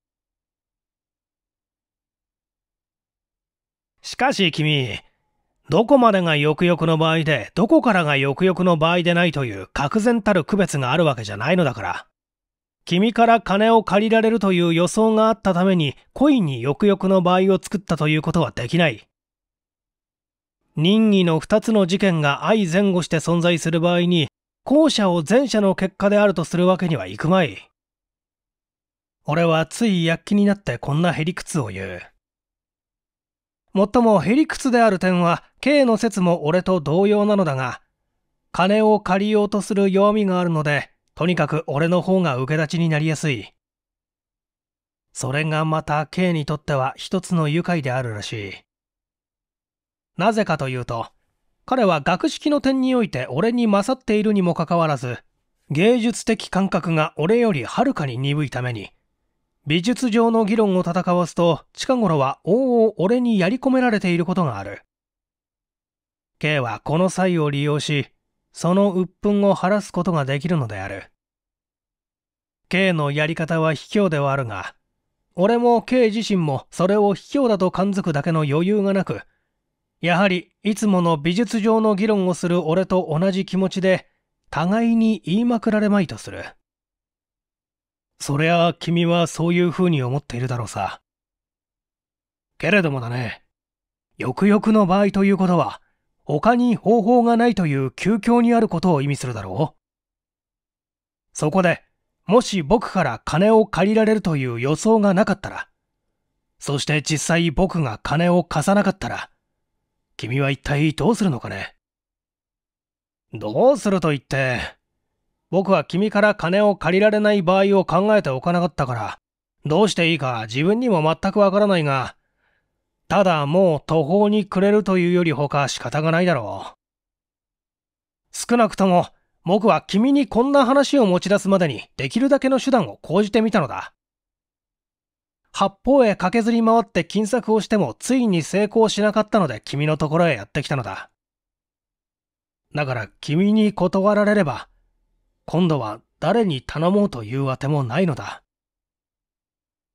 しかし君、どこまでがよくよくの場合で、どこからがよくよくの場合でないという確然たる区別があるわけじゃないのだから。君から金を借りられるという予想があったために故意によくよくの場合を作ったということはできない。任意の2つの事件が相前後して存在する場合に、後者を前者の結果であるとするわけにはいくまい。俺はつい躍起になってこんなへ理屈を言う。もっともへ理屈である点は、K の説も俺と同様なのだが、金を借りようとする弱みがあるので、とにかく俺の方が受け立ちになりやすい。それがまた K にとっては一つの愉快であるらしい。なぜかというと、彼は学識の点において俺に勝っているにもかかわらず、芸術的感覚が俺よりはるかに鈍いために、美術上の議論を戦わすと近頃は往々俺にやり込められていることがある。K はこの際を利用し、その鬱憤を晴らすことができるのである K のやり方は卑怯ではあるが俺も K 自身もそれを卑怯だと感づくだけの余裕がなくやはりいつもの美術上の議論をする俺と同じ気持ちで互いに言いまくられまいとするそりゃあ君はそういう風に思っているだろうさけれどもだねよくよくの場合ということは他に方法がないという究極にあることを意味するだろうそこで、もし僕から金を借りられるという予想がなかったら、そして実際僕が金を貸さなかったら、君は一体どうするのかねどうすると言って、僕は君から金を借りられない場合を考えておかなかったから、どうしていいか自分にも全くわからないが、ただもう途方に暮れるというよりほか仕方がないだろう。少なくとも僕は君にこんな話を持ち出すまでにできるだけの手段を講じてみたのだ。八方へ駆けずり回って金策をしてもついに成功しなかったので君のところへやってきたのだ。だから君に断られれば、今度は誰に頼もうというあてもないのだ。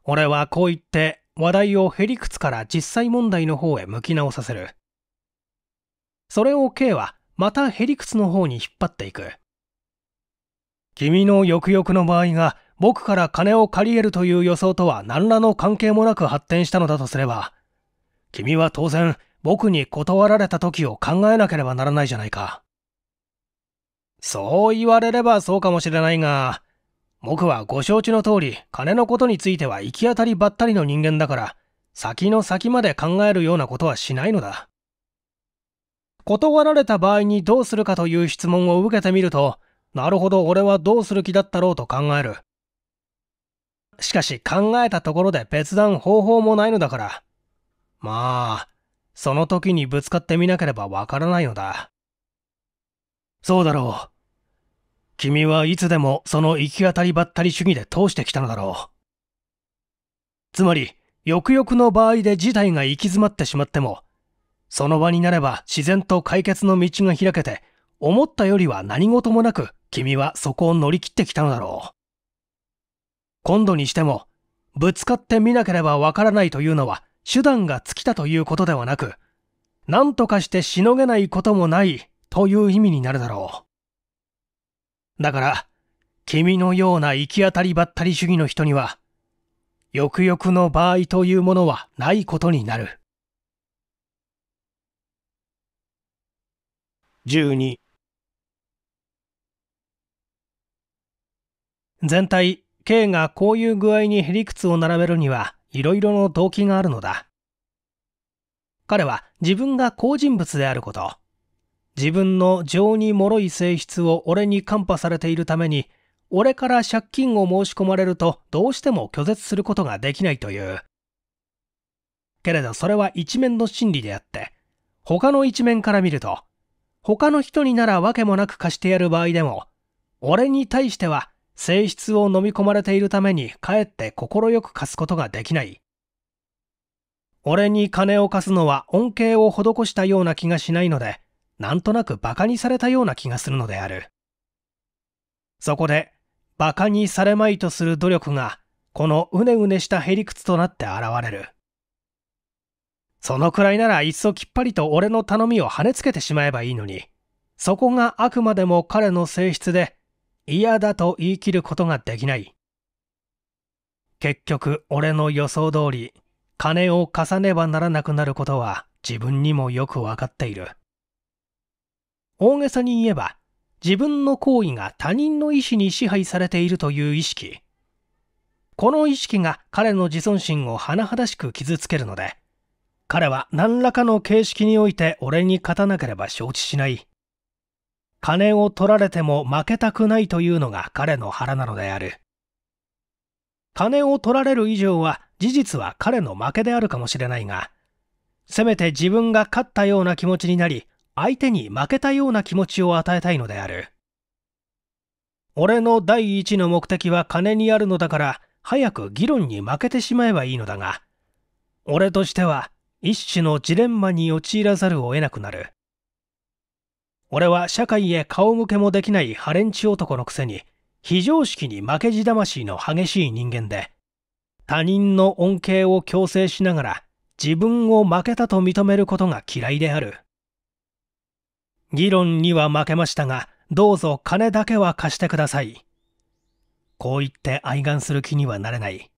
俺はこう言って話題をヘリクツから実際問題の方へ向き直させる。それを K はまたヘリクツの方に引っ張っていく。君の欲くの場合が僕から金を借り得るという予想とは何らの関係もなく発展したのだとすれば、君は当然僕に断られた時を考えなければならないじゃないか。そう言われればそうかもしれないが、僕はご承知の通り、金のことについては行き当たりばったりの人間だから、先の先まで考えるようなことはしないのだ。断られた場合にどうするかという質問を受けてみると、なるほど俺はどうする気だったろうと考える。しかし考えたところで別段方法もないのだから。まあ、その時にぶつかってみなければわからないのだ。そうだろう。君はいつでもその行き当たりばったり主義で通してきたのだろう。つまり、よくよくの場合で事態が行き詰まってしまっても、その場になれば自然と解決の道が開けて、思ったよりは何事もなく君はそこを乗り切ってきたのだろう。今度にしても、ぶつかってみなければわからないというのは手段が尽きたということではなく、何とかしてしのげないこともないという意味になるだろう。だから、君のような行き当たりばったり主義の人には、よくよくの場合というものはないことになる。十二。全体 K がこういう具合にヘリクツを並べるにはいろいろの動機があるのだ。彼は自分が好人物であること、自分の情に脆い性質を俺に看破されているために、俺から借金を申し込まれるとどうしても拒絶することができないという。けれどそれは一面の真理であって、他の一面から見ると、他の人になら訳もなく貸してやる場合でも、俺に対しては性質を飲み込まれているためにかえって快く貸すことができない。俺に金を貸すのは恩恵を施したような気がしないので、なんとなく馬鹿にされたような気がするのである。そこで、馬鹿にされまいとする努力が、このうねうねしたへりくつとなって現れる。そのくらいならいっそきっぱりと俺の頼みを跳ねつけてしまえばいいのに、そこがあくまでも彼の性質で、嫌だと言い切ることができない。結局、俺の予想通り、金を貸さねばならなくなることは自分にもよくわかっている。大げさに言えば、自分の行為が他人の意思に支配されているという意識。この意識が彼の自尊心を甚だしく傷つけるので、彼は何らかの形式において俺に勝たなければ承知しない。金を取られても負けたくないというのが彼の腹なのである。金を取られる以上は事実は彼の負けであるかもしれないが、せめて自分が勝ったような気持ちになり、相手に負けたような気持ちを与えたいのである。俺の第一の目的は金にあるのだから、早く議論に負けてしまえばいいのだが、俺としては一種のジレンマに陥らざるを得なくなる。俺は社会へ顔向けもできないハレンチ男のくせに、非常識に負けじ魂の激しい人間で、他人の恩恵を強制しながら自分を負けたと認めることが嫌いである。議論には負けましたが、どうぞ金だけは貸してください。こう言って哀願する気にはなれない。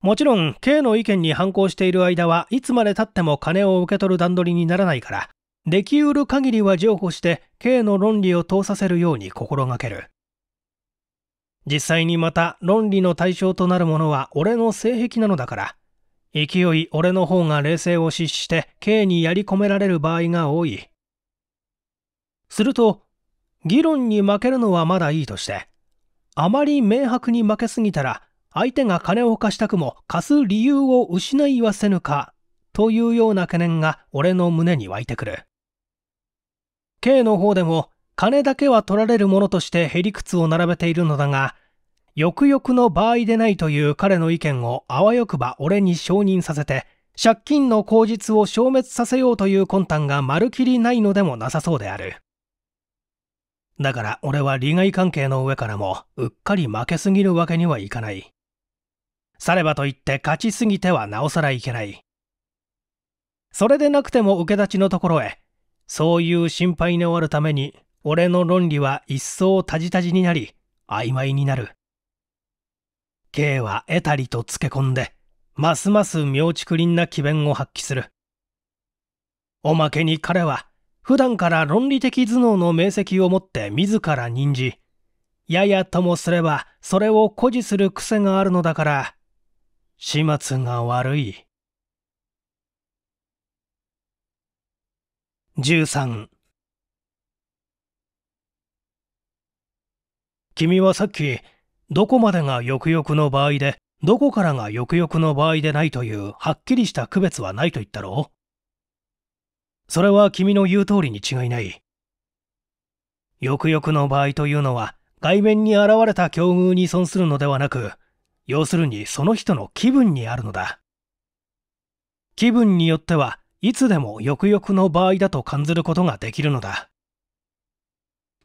もちろん、K の意見に反抗している間はいつまで経っても金を受け取る段取りにならないから、できうる限りは譲歩して K の論理を通させるように心がける。実際にまた論理の対象となるものは俺の性癖なのだから、勢い俺の方が冷静を失して K にやり込められる場合が多い。すると、議論に負けるのはまだいいとして、あまり明白に負けすぎたら、相手が金を貸したくも貸す理由を失いはせぬか、というような懸念が俺の胸に湧いてくる。K の方でも、金だけは取られるものとしてへりくつを並べているのだが、よくよくの場合でないという彼の意見をあわよくば俺に承認させて、借金の口実を消滅させようという魂胆がまるきりないのでもなさそうである。だから俺は利害関係の上からもうっかり負けすぎるわけにはいかない。さればといって勝ちすぎてはなおさらいけない。それでなくても受け立ちのところへ、そういう心配に終わるために俺の論理は一層タジタジになり曖昧になる。K は得たりとつけ込んで、ますます妙竹林な詭弁を発揮する。おまけに彼は普段から論理的頭脳の明晰を持って自ら認じ、ややともすればそれを誇示する癖があるのだから、始末が悪い。13君はさっき、どこまでが抑々の場合で、どこからが抑々の場合でないというはっきりした区別はないと言ったろうそれは君の言う通りに違いない。よくよくの場合というのは、外面に現れた境遇に損するのではなく、要するにその人の気分にあるのだ。気分によっては、いつでもよくよくの場合だと感じることができるのだ。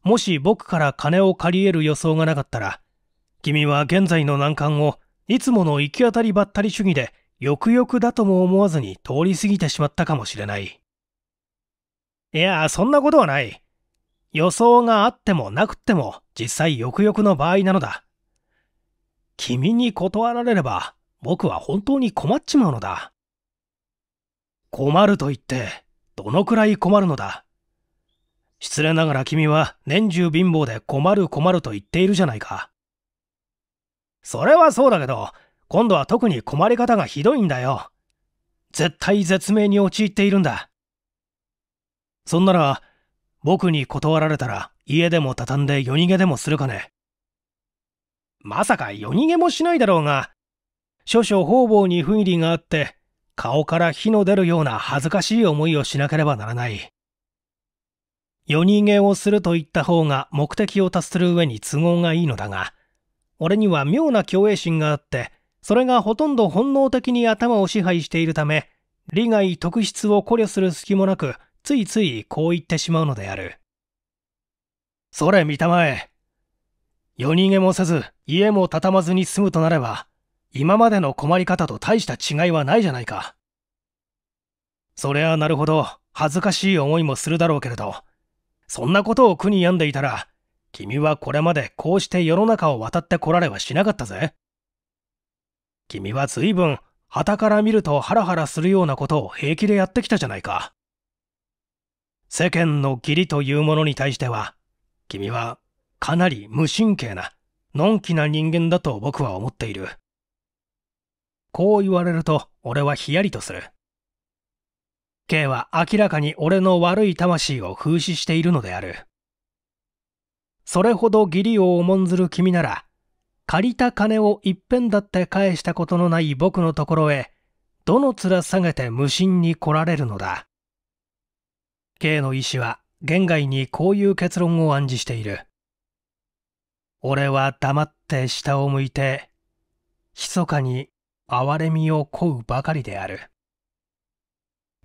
もし僕から金を借り得る予想がなかったら、君は現在の難関をいつもの行き当たりばったり主義で、よくよくだとも思わずに通り過ぎてしまったかもしれない。いや、そんなことはない。予想があってもなくっても、実際よくよくの場合なのだ。君に断られれば、僕は本当に困っちまうのだ。困ると言って、どのくらい困るのだ。失礼ながら君は年中貧乏で困る困ると言っているじゃないか。それはそうだけど、今度は特に困り方がひどいんだよ。絶対絶命に陥っているんだ。そんなら、僕に断られたら家でも畳んで夜逃げでもするかね。まさか夜逃げもしないだろうが、少々方々に不義理があって、顔から火の出るような恥ずかしい思いをしなければならない。夜逃げをすると言った方が目的を達する上に都合がいいのだが、俺には妙な虚栄心があって、それがほとんど本能的に頭を支配しているため、利害特質を考慮する隙もなく、ついついこう言ってしまうのである。それ見たまえ。夜逃げもせず、家も畳まずに済むとなれば、今までの困り方と大した違いはないじゃないか。そりゃなるほど、恥ずかしい思いもするだろうけれど、そんなことを苦に病んでいたら、君はこれまでこうして世の中を渡ってこられはしなかったぜ。君は随分、旗から見るとハラハラするようなことを平気でやってきたじゃないか。世間の義理というものに対しては、君はかなり無神経な、のんきな人間だと僕は思っている。こう言われると俺はヒヤリとする。K は明らかに俺の悪い魂を風刺しているのである。それほど義理を重んずる君なら、借りた金を一遍だって返したことのない僕のところへ、どの面下げて無心に来られるのだ。K の医師は現外にこういう結論を暗示している。俺は黙って下を向いて、密かに憐れみを乞うばかりである。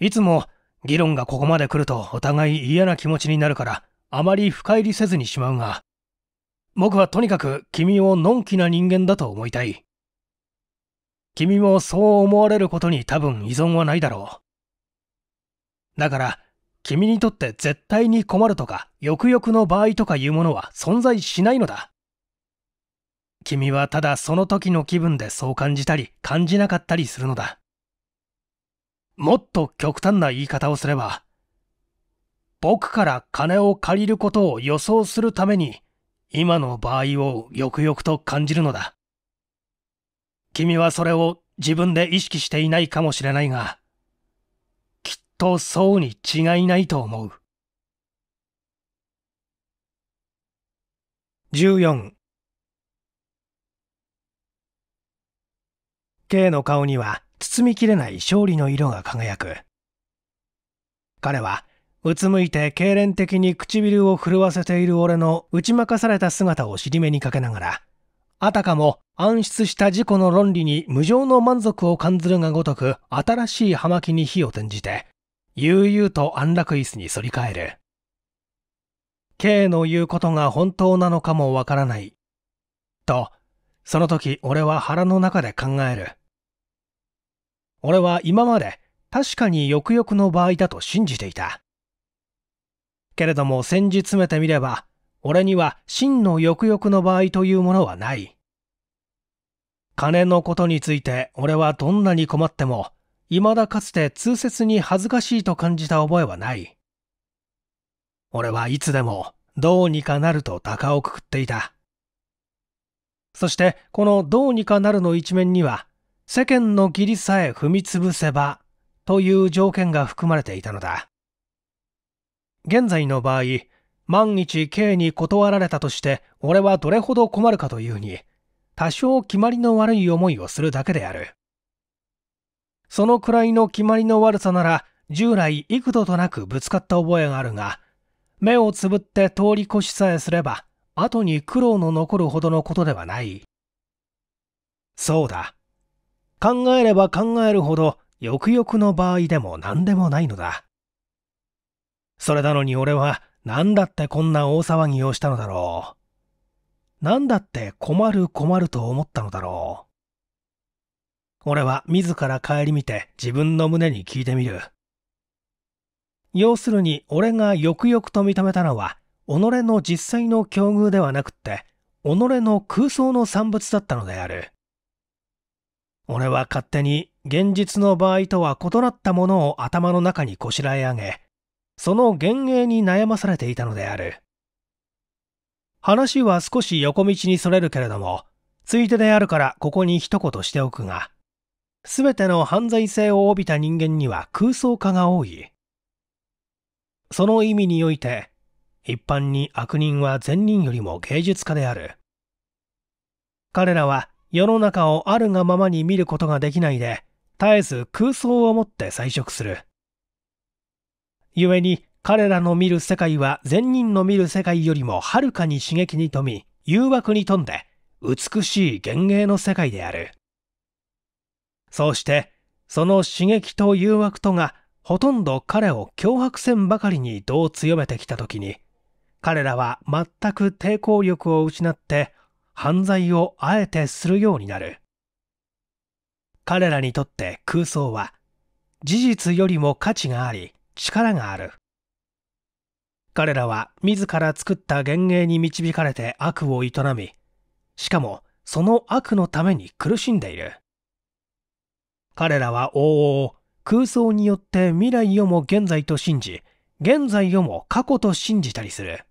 いつも議論がここまで来るとお互い嫌な気持ちになるから、あまり深入りせずにしまうが、僕はとにかく君をのんきな人間だと思いたい。君もそう思われることに多分依存はないだろう。だから、君にとって絶対に困るとか、よくよくの場合とかいうものは存在しないのだ。君はただその時の気分でそう感じたり感じなかったりするのだ。もっと極端な言い方をすれば、僕から金を借りることを予想するために、今の場合をよくよくと感じるのだ。君はそれを自分で意識していないかもしれないが、とそうに違いないと思う。14 K の顔には包みきれない勝利の色が輝く。彼はうつむいて痙攣的に唇を震わせている俺の打ち負かされた姿を尻目にかけながら、あたかも暗室した事故の論理に無情の満足を感ずるがごとく新しい葉巻に火を転じて、悠々と安楽椅子に反り返る。K の言うことが本当なのかもわからない。と、その時俺は腹の中で考える。俺は今まで確かに欲くの場合だと信じていた。けれども先日詰めてみれば、俺には真の欲くの場合というものはない。金のことについて俺はどんなに困っても、未だかつて痛切に恥ずかしいと感じた覚えはない。俺はいつでもどうにかなると鷹をくくっていた。そしてこのどうにかなるの一面には世間の義理さえ踏み潰せばという条件が含まれていたのだ。現在の場合、万一 K に断られたとして俺はどれほど困るかというに、多少決まりの悪い思いをするだけである。そのくらいの決まりの悪さなら、従来幾度となくぶつかった覚えがあるが、目をつぶって通り越しさえすれば、後に苦労の残るほどのことではない。そうだ。考えれば考えるほど、よくよくの場合でも何でもないのだ。それなのに俺は、何だってこんな大騒ぎをしたのだろう。何だって困る困ると思ったのだろう。俺は自ら顧みて自分の胸に聞いてみる。要するに俺がよくよくと認めたのは、己の実際の境遇ではなくって、己の空想の産物だったのである。俺は勝手に現実の場合とは異なったものを頭の中にこしらえ上げ、その幻影に悩まされていたのである。話は少し横道にそれるけれども、ついでであるからここに一言しておくが、すべての犯罪性を帯びた人間には空想家が多い。その意味において、一般に悪人は善人よりも芸術家である。彼らは世の中をあるがままに見ることができないで、絶えず空想を持って彩色する。故に彼らの見る世界は善人の見る世界よりもはるかに刺激に富み、誘惑に富んで、美しい幻影の世界である。そうして、その刺激と誘惑とが、ほとんど彼を脅迫んばかりに度を強めてきた時に、彼らは全く抵抗力を失って、犯罪をあえてするようになる。彼らにとって空想は、事実よりも価値があり、力がある。彼らは自ら作った幻影に導かれて悪を営み、しかもその悪のために苦しんでいる。彼らは往々空想によって未来をも現在と信じ、現在をも過去と信じたりする。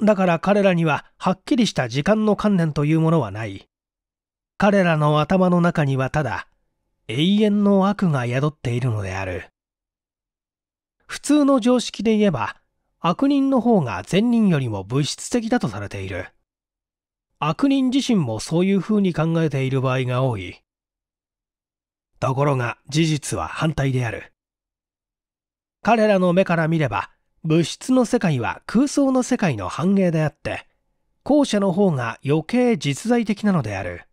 だから彼らにははっきりした時間の観念というものはない。彼らの頭の中にはただ永遠の悪が宿っているのである。普通の常識で言えば悪人の方が善人よりも物質的だとされている。悪人自身もそういう風に考えている場合が多い。ところが事実は反対である彼らの目から見れば物質の世界は空想の世界の繁栄であって後者の方が余計実在的なのである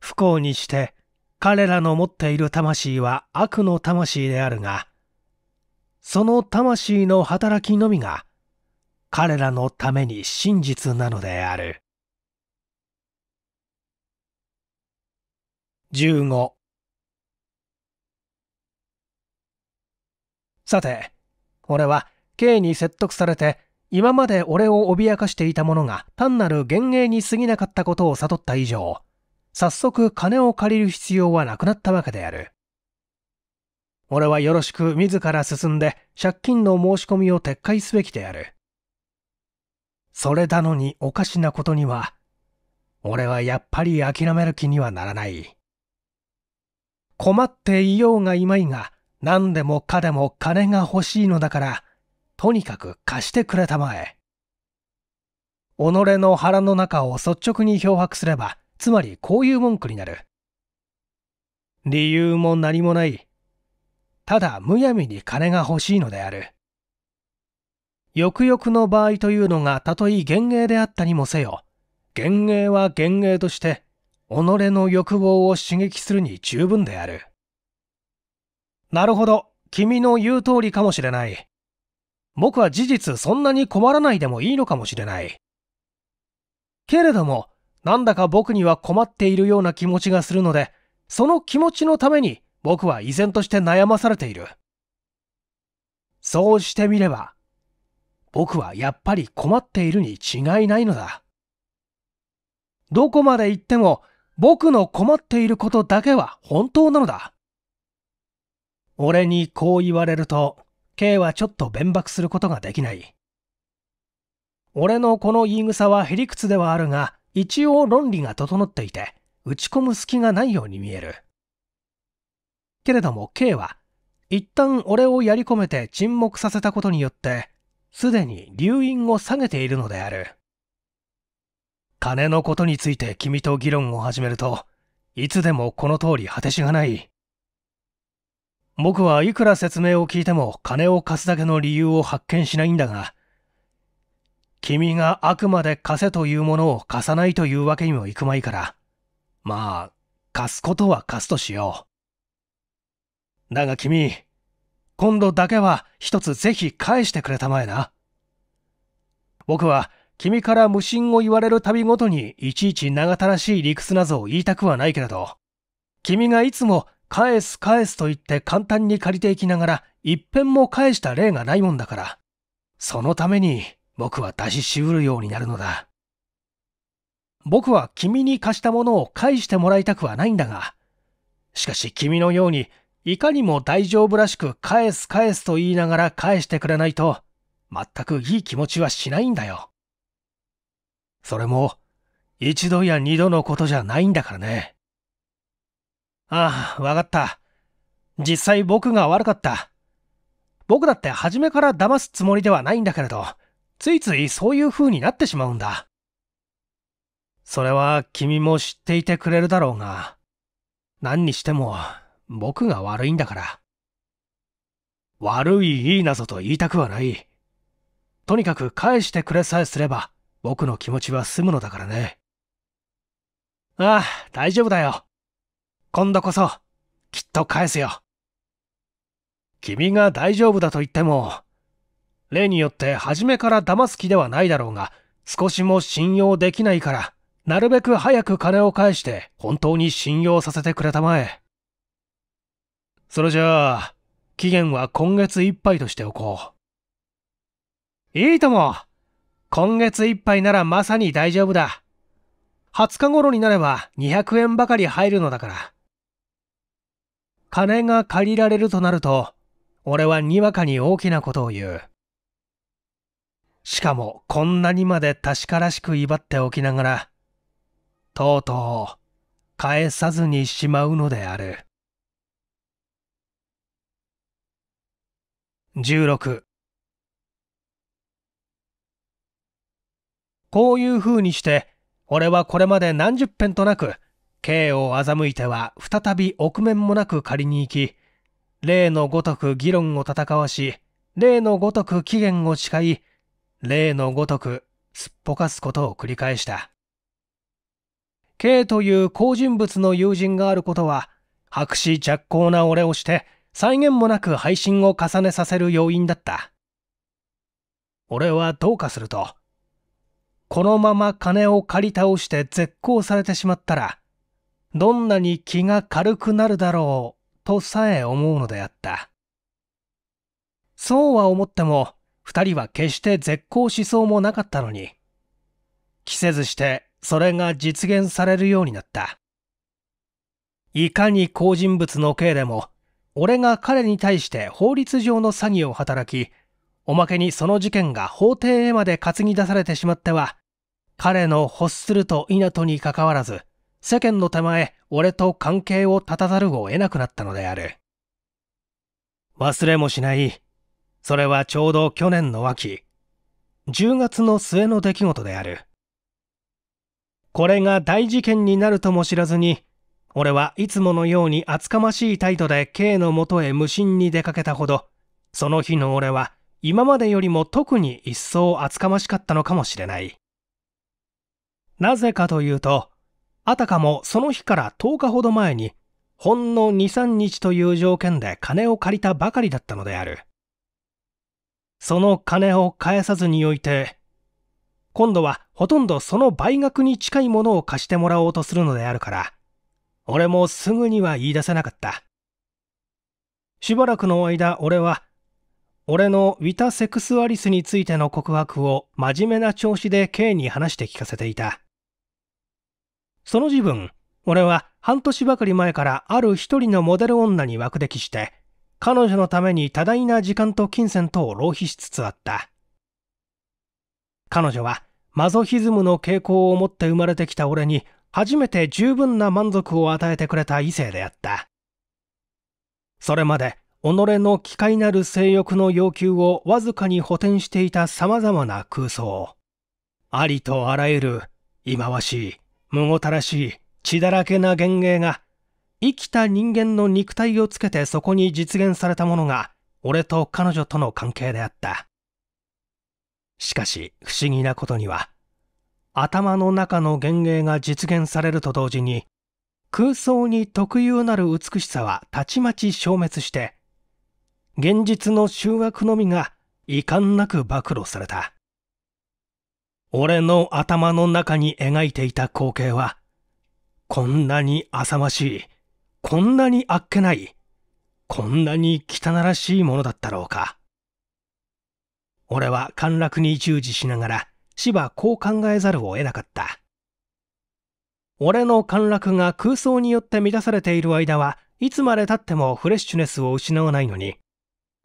不幸にして彼らの持っている魂は悪の魂であるがその魂の働きのみが彼らのために真実なのである。15さて、俺は K に説得されて今まで俺を脅かしていたものが単なる幻影に過ぎなかったことを悟った以上、早速金を借りる必要はなくなったわけである。俺はよろしく自ら進んで借金の申し込みを撤回すべきである。それなのにおかしなことには、俺はやっぱり諦める気にはならない。困っていようがいまいが、何でもかでも金が欲しいのだから、とにかく貸してくれたまえ。己の腹の中を率直に漂白すれば、つまりこういう文句になる。理由も何もない。ただむやみに金が欲しいのである。抑々の場合というのがたとえ幻影であったにもせよ、幻影は幻影として己の欲望を刺激するに十分である。なるほど。君の言う通りかもしれない。僕は事実そんなに困らないでもいいのかもしれない。けれども、なんだか僕には困っているような気持ちがするので、その気持ちのために僕は依然として悩まされている。そうしてみれば、僕はやっぱり困っているに違いないのだ。どこまで行っても僕の困っていることだけは本当なのだ。俺にこう言われると、K はちょっと弁駁することができない。俺のこの言い草はへりくつではあるが、一応論理が整っていて、打ち込む隙がないように見える。けれども K は、一旦俺をやり込めて沈黙させたことによって、すでに留飲を下げているのである。金のことについて君と議論を始めると、いつでもこの通り果てしがない。僕はいくら説明を聞いても金を貸すだけの理由を発見しないんだが、君があくまで貸せというものを貸さないというわけにもいくまいから、まあ、貸すことは貸すとしよう。だが君、今度だけは一つぜひ返してくれたまえな。僕は君から無心を言われるたびごとにいちいち長たらしい理屈なぞを言いたくはないけれど、君がいつも返す返すと言って簡単に借りていきながら一遍も返した例がないもんだから、そのために僕は出ししうるようになるのだ。僕は君に貸したものを返してもらいたくはないんだが、しかし君のようにいかにも大丈夫らしく返す返すと言いながら返してくれないと、全くいい気持ちはしないんだよ。それも、一度や二度のことじゃないんだからね。ああ、わかった。実際僕が悪かった。僕だって初めから騙すつもりではないんだけれど、ついついそういう風になってしまうんだ。それは君も知っていてくれるだろうが、何にしても僕が悪いんだから。悪いいいなぞと言いたくはない。とにかく返してくれさえすれば、僕の気持ちは済むのだからね。ああ、大丈夫だよ。今度こそ、きっと返すよ。君が大丈夫だと言っても、例によって初めから騙す気ではないだろうが、少しも信用できないから、なるべく早く金を返して本当に信用させてくれたまえ。それじゃあ、期限は今月いっぱいとしておこう。いいとも今月いっぱいならまさに大丈夫だ。20日頃になれば200円ばかり入るのだから。金が借りられるとなると、俺はにわかに大きなことを言う。しかもこんなにまで確からしく威張っておきながら、とうとう返さずにしまうのである。16こういう風にして、俺はこれまで何十遍となく、K を欺いては再び臆面もなく借りに行き、例のごとく議論を戦わし、例のごとく期限を誓い、例のごとくすっぽかすことを繰り返した。K という好人物の友人があることは、白紙着工な俺をして、再現もなく配信を重ねさせる要因だった。俺はどうかすると、このまま金を借り倒して絶交されてしまったら、どんなに気が軽くなるだろう、とさえ思うのであった。そうは思っても、二人は決して絶交しそうもなかったのに、着せずしてそれが実現されるようになった。いかに好人物の刑でも、俺が彼に対して法律上の詐欺を働き、おまけにその事件が法廷へまで担ぎ出されてしまっては、彼の欲すると稲とにかかわらず、世間の手前、俺と関係を断たざるを得なくなったのである。忘れもしない。それはちょうど去年の秋、10月の末の出来事である。これが大事件になるとも知らずに、俺はいつものように厚かましい態度で K のもとへ無心に出かけたほど、その日の俺は今までよりも特に一層厚かましかったのかもしれない。なぜかというと、あたかもその日から10日ほど前に、ほんの2、3日という条件で金を借りたばかりだったのである。その金を返さずにおいて、今度はほとんどその倍額に近いものを貸してもらおうとするのであるから、俺もすぐには言い出せなかった。しばらくの間俺は俺のウィタセクスアリスについての告白を真面目な調子で K に話して聞かせていた。その自分、俺は半年ばかり前からある一人のモデル女に枠出来して、彼女のために多大な時間と金銭とを浪費しつつあった。彼女はマゾヒズムの傾向を持って生まれてきた俺に初めて十分な満足を与えてくれた異性であった。それまで己の機械なる性欲の要求をわずかに補填していた様々な空想。ありとあらゆる、忌まわしい、むごたらしい、血だらけな幻影が、生きた人間の肉体をつけてそこに実現されたものが、俺と彼女との関係であった。しかし、不思議なことには、頭の中の幻影が実現されると同時に、空想に特有なる美しさはたちまち消滅して、現実の醜悪のみが遺憾なく暴露された。俺の頭の中に描いていた光景は、こんなに浅ましい、こんなにあっけない、こんなに汚らしいものだったろうか。俺は陥落に従事しながら、しばこう考えざるを得なかった。俺の陥落が空想によって満たされている間はいつまで経ってもフレッシュネスを失わないのに、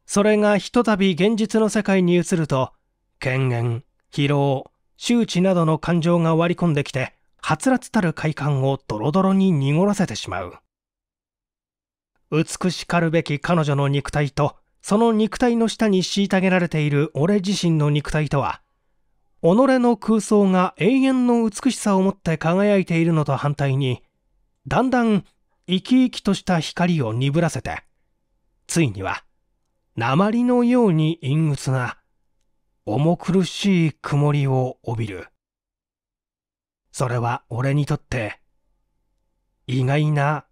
それがひとたび現実の世界に移ると、権限、疲労、周知などの感情が割り込んできて、はつらつたる快感をドロドロに濁らせてしまう。美しかるべき彼女の肉体と、その肉体の下に虐げられている俺自身の肉体とは、己の空想が永遠の美しさをもって輝いているのと反対に、だんだん生き生きとした光を鈍らせて、ついには、鉛のように陰鬱な、重苦しい曇りを帯びる。それは俺にとって、意外な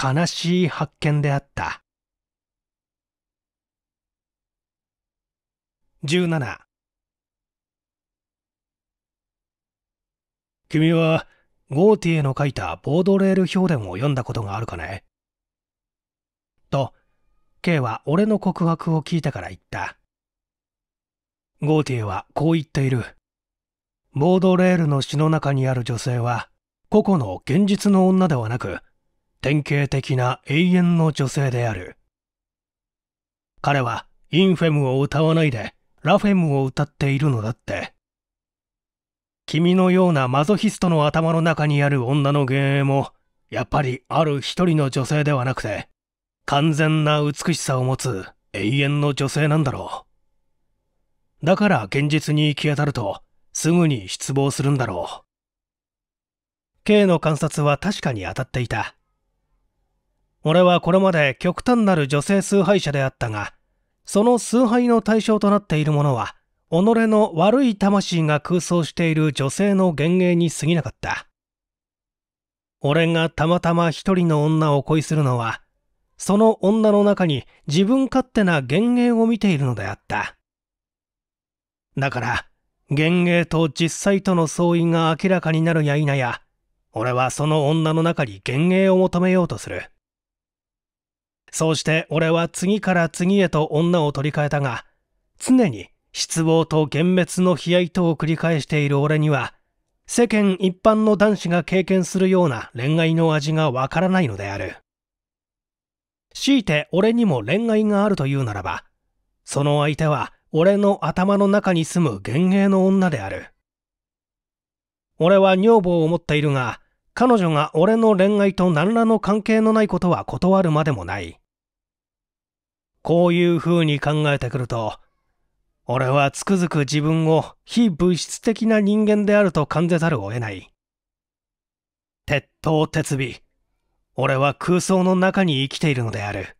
悲しい発見であった。17君はゴーティエの書いたボードレール評伝を読んだことがあるかねと K は俺の告白を聞いたから言った。ゴーティエはこう言っている。ボードレールの詩の中にある女性は、個々の現実の女ではなく、典型的な永遠の女性である。彼はインフェムを歌わないで、ラフェムを歌っているのだって。君のようなマゾヒストの頭の中にある女の幻影も、やっぱりある一人の女性ではなくて、完全な美しさを持つ永遠の女性なんだろう。だから現実に行き当たるとすぐに失望するんだろう。K の観察は確かに当たっていた。俺はこれまで極端なる女性崇拝者であったが、その崇拝の対象となっているものは、己の悪い魂が空想している女性の幻影に過ぎなかった。俺がたまたま一人の女を恋するのは、その女の中に自分勝手な幻影を見ているのであった。だから、幻影と実際との相違が明らかになるや否や、俺はその女の中に幻影を求めようとする。そうして俺は次から次へと女を取り替えたが、常に失望と幻滅の悲哀とを繰り返している俺には、世間一般の男子が経験するような恋愛の味がわからないのである。強いて俺にも恋愛があるというならば、その相手は俺の頭の中に住む幻影の女である。俺は女房を持っているが、彼女が俺の恋愛と何らの関係のないことは断るまでもない。こういう風に考えてくると、俺はつくづく自分を非物質的な人間であると感じざるを得ない。鉄頭鉄尾、俺は空想の中に生きているのである。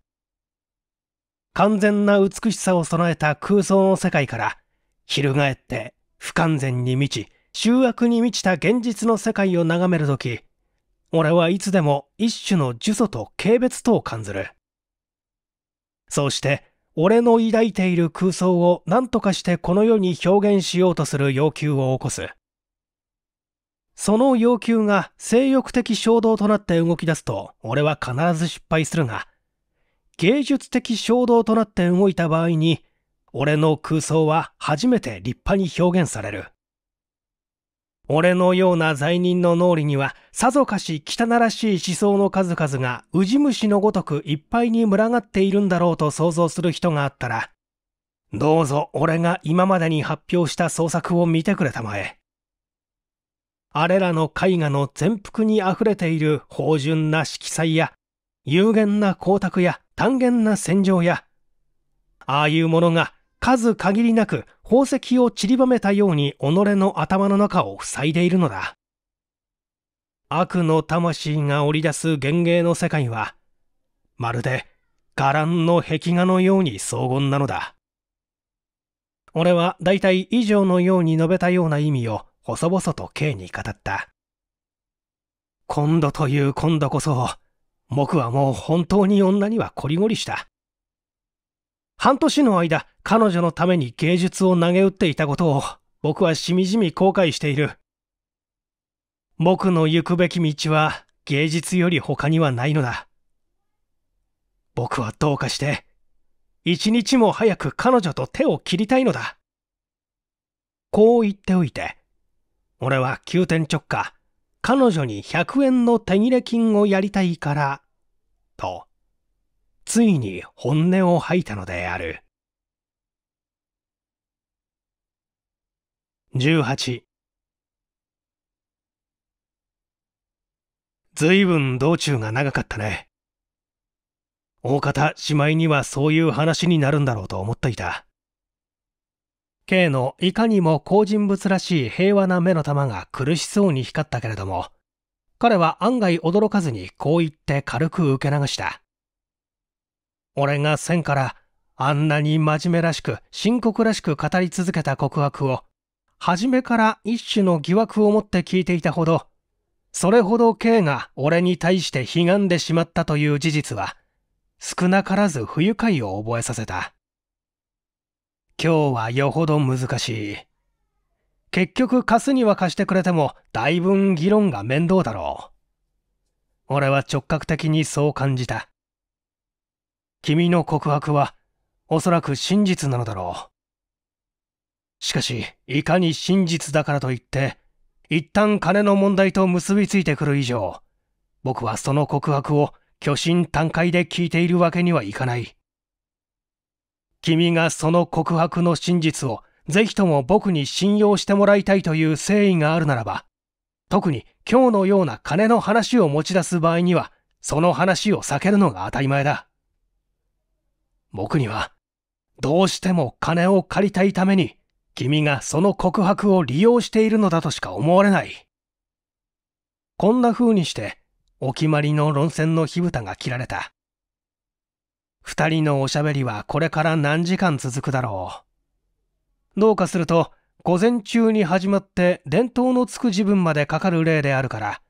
完全な美しさを備えた空想の世界から、翻って不完全に満ち、醜悪に満ちた現実の世界を眺めるとき、俺はいつでも一種の呪詛と軽蔑とを感ずる。そうして、俺の抱いている空想を何とかしてこの世に表現しようとする要求を起こす。その要求が性欲的衝動となって動き出すと、俺は必ず失敗するが、芸術的衝動となって動いた場合に、俺の空想は初めて立派に表現される。俺のような罪人の脳裏には、さぞかし汚らしい思想の数々が、ウジ虫のごとくいっぱいに群がっているんだろうと想像する人があったら、どうぞ俺が今までに発表した創作を見てくれたまえ。あれらの絵画の全幅にあふれている芳醇な色彩や、有限な光沢や単元な戦場や、ああいうものが数限りなく宝石を散りばめたように己の頭の中を塞いでいるのだ。悪の魂が織り出す幻影の世界は、まるで伽藍の壁画のように荘厳なのだ。俺は大体以上のように述べたような意味を細々と K に語った。今度という今度こそ、僕はもう本当に女にはこりごりした。半年の間、彼女のために芸術を投げ打っていたことを、僕はしみじみ後悔している。僕の行くべき道は芸術より他にはないのだ。僕はどうかして、一日も早く彼女と手を切りたいのだ。こう言っておいて、俺は急転直下、彼女に100円の手切れ金をやりたいから、と、ついに本音を吐いたのである。18ずいぶん道中が長かったね。大方しまいにはそういう話になるんだろうと思っていた。K のいかにも好人物らしい平和な目の玉が苦しそうに光ったけれども、彼は案外驚かずにこう言って軽く受け流した。俺が線からあんなに真面目らしく深刻らしく語り続けた告白を、初めから一種の疑惑を持って聞いていたほど、それほど K が俺に対して悲願でしまったという事実は、少なからず不愉快を覚えさせた。今日はよほど難しい。結局貸すには貸してくれても、だいぶ議論が面倒だろう。俺は直角的にそう感じた。君の告白は、おそらく真実なのだろう。しかし、いかに真実だからといって、一旦金の問題と結びついてくる以上、僕はその告白を虚心坦懐で聞いているわけにはいかない。君がその告白の真実をぜひとも僕に信用してもらいたいという誠意があるならば、特に今日のような金の話を持ち出す場合には、その話を避けるのが当たり前だ。僕には、どうしても金を借りたいために、君がその告白を利用しているのだとしか思われない。こんな風にして、お決まりの論戦の火蓋が切られた。二人のおしゃべりはこれから何時間続くだろう。どうかすると、午前中に始まって伝統のつく時分までかかる例であるから、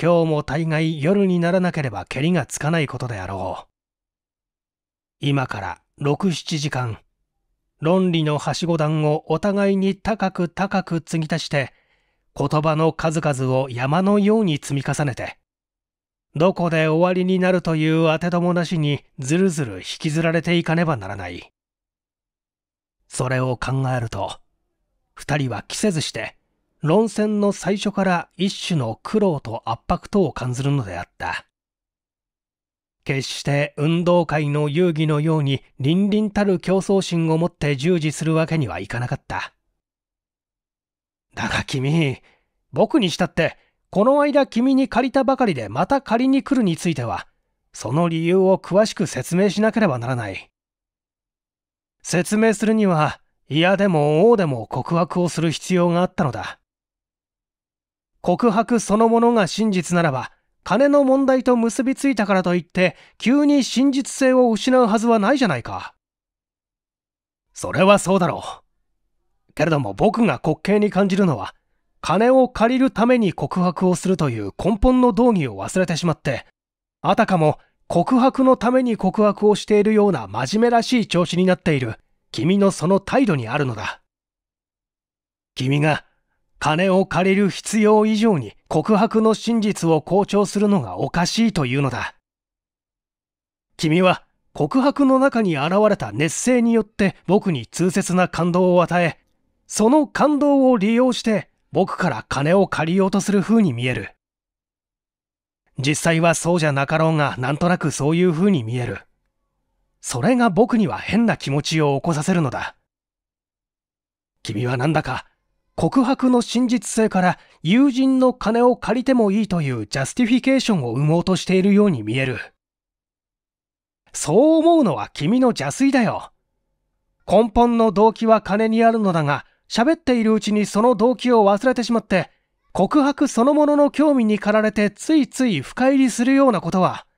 今日も大概夜にならなければ蹴りがつかないことであろう。今から6、7時間、論理のはしご段をお互いに高く高く継ぎ足して、言葉の数々を山のように積み重ねて、どこで終わりになるという当てどもなしにずるずる引きずられていかねばならない。それを考えると、二人は着せずして、論戦の最初から一種の苦労と圧迫等を感じるのであった。決して運動会の遊戯のように凛々たる競争心を持って従事するわけにはいかなかった。だが君、僕にしたってこの間君に借りたばかりでまた借りに来るについては、その理由を詳しく説明しなければならない。説明するには、嫌でも王でも告白をする必要があったのだ。告白そのものが真実ならば、金の問題と結びついたからといって、急に真実性を失うはずはないじゃないか。それはそうだろう。けれども僕が滑稽に感じるのは、金を借りるために告白をするという根本の道義を忘れてしまって、あたかも告白のために告白をしているような真面目らしい調子になっている君のその態度にあるのだ。君が金を借りる必要以上に告白の真実を強調するのがおかしいというのだ。君は告白の中に現れた熱性によって僕に痛切な感動を与え、その感動を利用して僕から金を借りようとする風に見える。実際はそうじゃなかろうがなんとなくそういう風に見える。それが僕には変な気持ちを起こさせるのだ。君はなんだか告白の真実性から友人の金を借りてもいいというジャスティフィケーションを生もうとしているように見える。そう思うのは君の邪推だよ。根本の動機は金にあるのだが、喋っているうちにその動機を忘れてしまって、告白そのものの興味に駆られてついつい深入りするようなことは、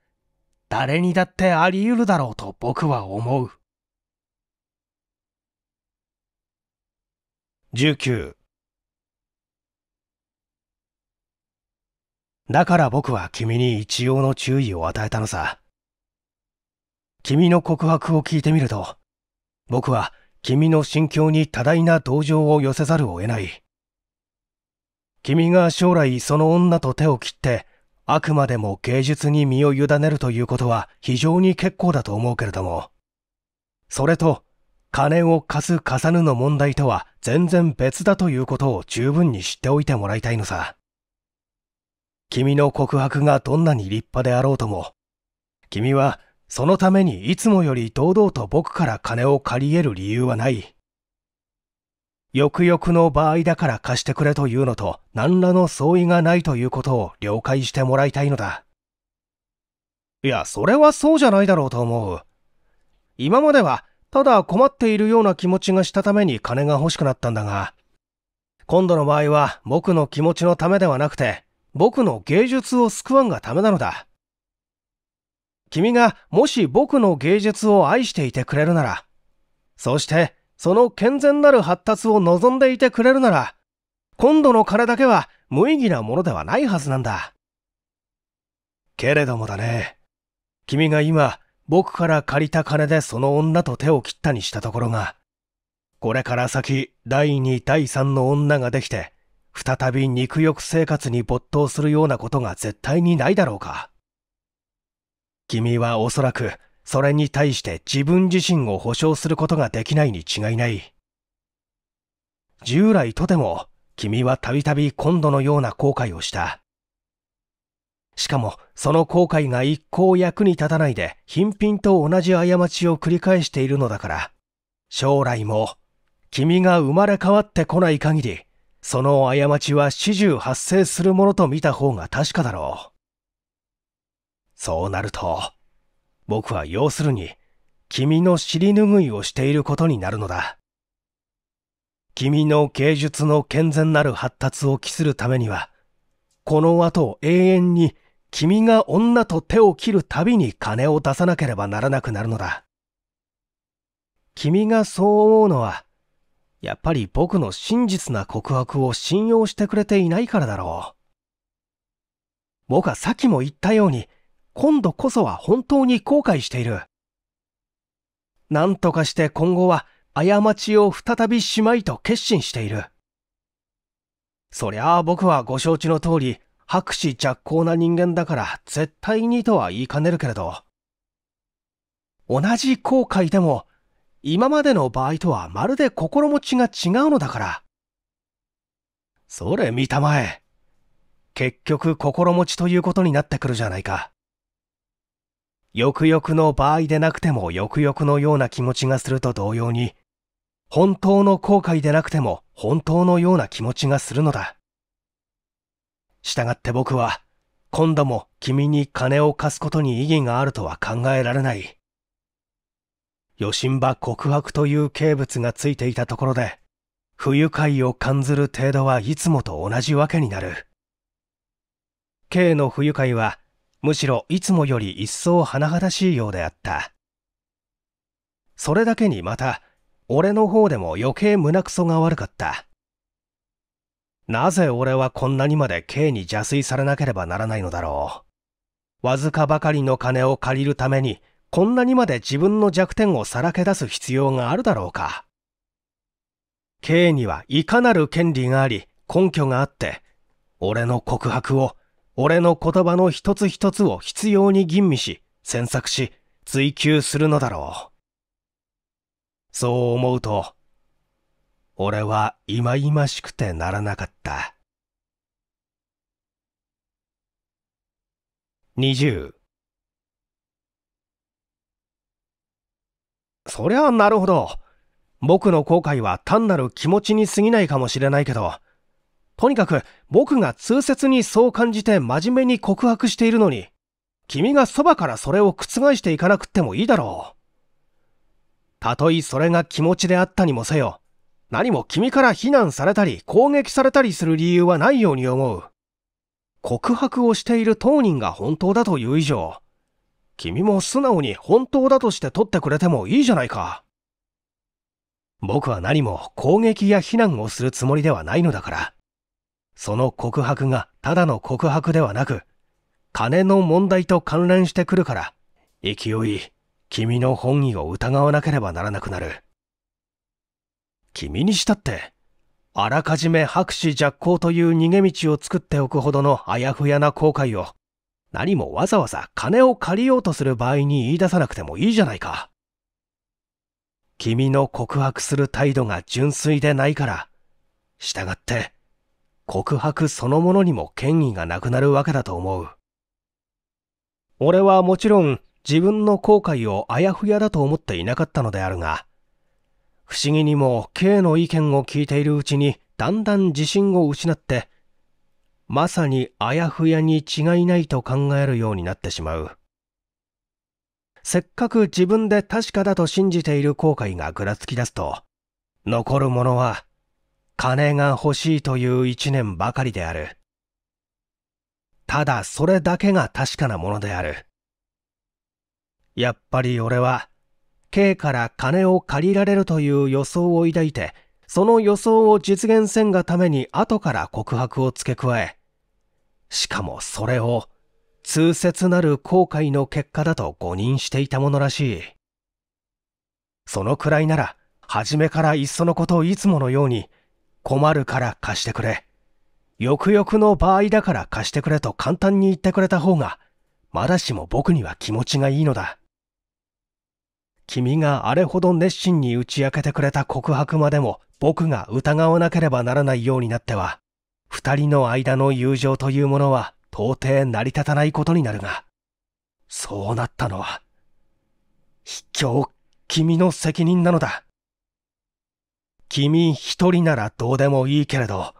誰にだってあり得るだろうと僕は思う。19だから僕は君に一応の注意を与えたのさ。君の告白を聞いてみると、僕は君の心境に多大な同情を寄せざるを得ない。君が将来その女と手を切って、あくまでも芸術に身を委ねるということは非常に結構だと思うけれども、それと、金を貸す貸さぬの問題とは全然別だということを十分に知っておいてもらいたいのさ。君の告白がどんなに立派であろうとも、君はそのためにいつもより堂々と僕から金を借り得る理由はない。翌々の場合だから貸してくれというのと何らの相違がないということを了解してもらいたいのだ。いや、それはそうじゃないだろうと思う。今まではただ困っているような気持ちがしたために金が欲しくなったんだが、今度の場合は僕の気持ちのためではなくて、僕の芸術を救わんがためなのだ。君がもし僕の芸術を愛していてくれるなら、そしてその健全なる発達を望んでいてくれるなら、今度の彼だけは無意義なものではないはずなんだ。けれどもだね、君が今僕から借りた金でその女と手を切ったにしたところが、これから先第2第3の女ができて、再び肉欲生活に没頭するようなことが絶対にないだろうか。君はおそらくそれに対して自分自身を保証することができないに違いない。従来とても君はたびたび今度のような後悔をした。しかもその後悔が一向役に立たないで貧品と同じ過ちを繰り返しているのだから、将来も君が生まれ変わってこない限り、その過ちは始終発生するものと見た方が確かだろう。そうなると、僕は要するに、君の尻拭いをしていることになるのだ。君の芸術の健全なる発達を期するためには、この後永遠に君が女と手を切るたびに金を出さなければならなくなるのだ。君がそう思うのは、やっぱり僕の真実な告白を信用してくれていないからだろう。僕はさっきも言ったように、今度こそは本当に後悔している。何とかして今後は過ちを再びしまいと決心している。そりゃあ僕はご承知の通り、白紙着工な人間だから絶対にとは言いかねるけれど、同じ後悔でも今までの場合とはまるで心持ちが違うのだから。それ見たまえ。結局心持ちということになってくるじゃないか。よくよくの場合でなくてもよくよくのような気持ちがすると同様に、本当の後悔でなくても本当のような気持ちがするのだ。従って僕は、今度も君に金を貸すことに意義があるとは考えられない。余震場告白という形物がついていたところで、不愉快を感ずる程度はいつもと同じわけになる。K の不愉快はむしろいつもより一層甚だしいようであった。それだけにまた、俺の方でも余計胸くそが悪かった。なぜ俺はこんなにまで K に邪推されなければならないのだろう。わずかばかりの金を借りるために、こんなにまで自分の弱点をさらけ出す必要があるだろうか。K にはいかなる権利があり、根拠があって、俺の告白を俺の言葉の一つ一つを必要に吟味し、詮索し、追求するのだろう。そう思うと、俺は忌々しくてならなかった。二十。そりゃなるほど。僕の後悔は単なる気持ちに過ぎないかもしれないけど、とにかく僕が痛切にそう感じて真面目に告白しているのに、君がそばからそれを覆していかなくってもいいだろう。たとえそれが気持ちであったにもせよ、何も君から非難されたり攻撃されたりする理由はないように思う。告白をしている当人が本当だという以上、君も素直に本当だとして取ってくれてもいいじゃないか。僕は何も攻撃や非難をするつもりではないのだから。その告白がただの告白ではなく、金の問題と関連してくるから、勢い、君の本意を疑わなければならなくなる。君にしたって、あらかじめ白紙弱行という逃げ道を作っておくほどのあやふやな後悔を、何もわざわざ金を借りようとする場合に言い出さなくてもいいじゃないか。君の告白する態度が純粋でないから、従って、告白そのものにも権威がなくなるわけだと思う。俺はもちろん自分の後悔をあやふやだと思っていなかったのであるが、不思議にも K の意見を聞いているうちにだんだん自信を失って、まさにあやふやに違いないと考えるようになってしまう。せっかく自分で確かだと信じている後悔がぐらつき出すと、残るものは金が欲しいという一年ばかりである。ただそれだけが確かなものである。やっぱり俺は、K から金を借りられるという予想を抱いて、その予想を実現せんがために後から告白を付け加え、しかもそれを、痛切なる後悔の結果だと誤認していたものらしい。そのくらいなら、初めからいっそのことをいつものように、困るから貸してくれ。よくよくの場合だから貸してくれと簡単に言ってくれた方が、まだしも僕には気持ちがいいのだ。君があれほど熱心に打ち明けてくれた告白までも僕が疑わなければならないようになっては、二人の間の友情というものは到底成り立たないことになるが、そうなったのは、卑怯、君の責任なのだ。君一人ならどうでもいいけれど、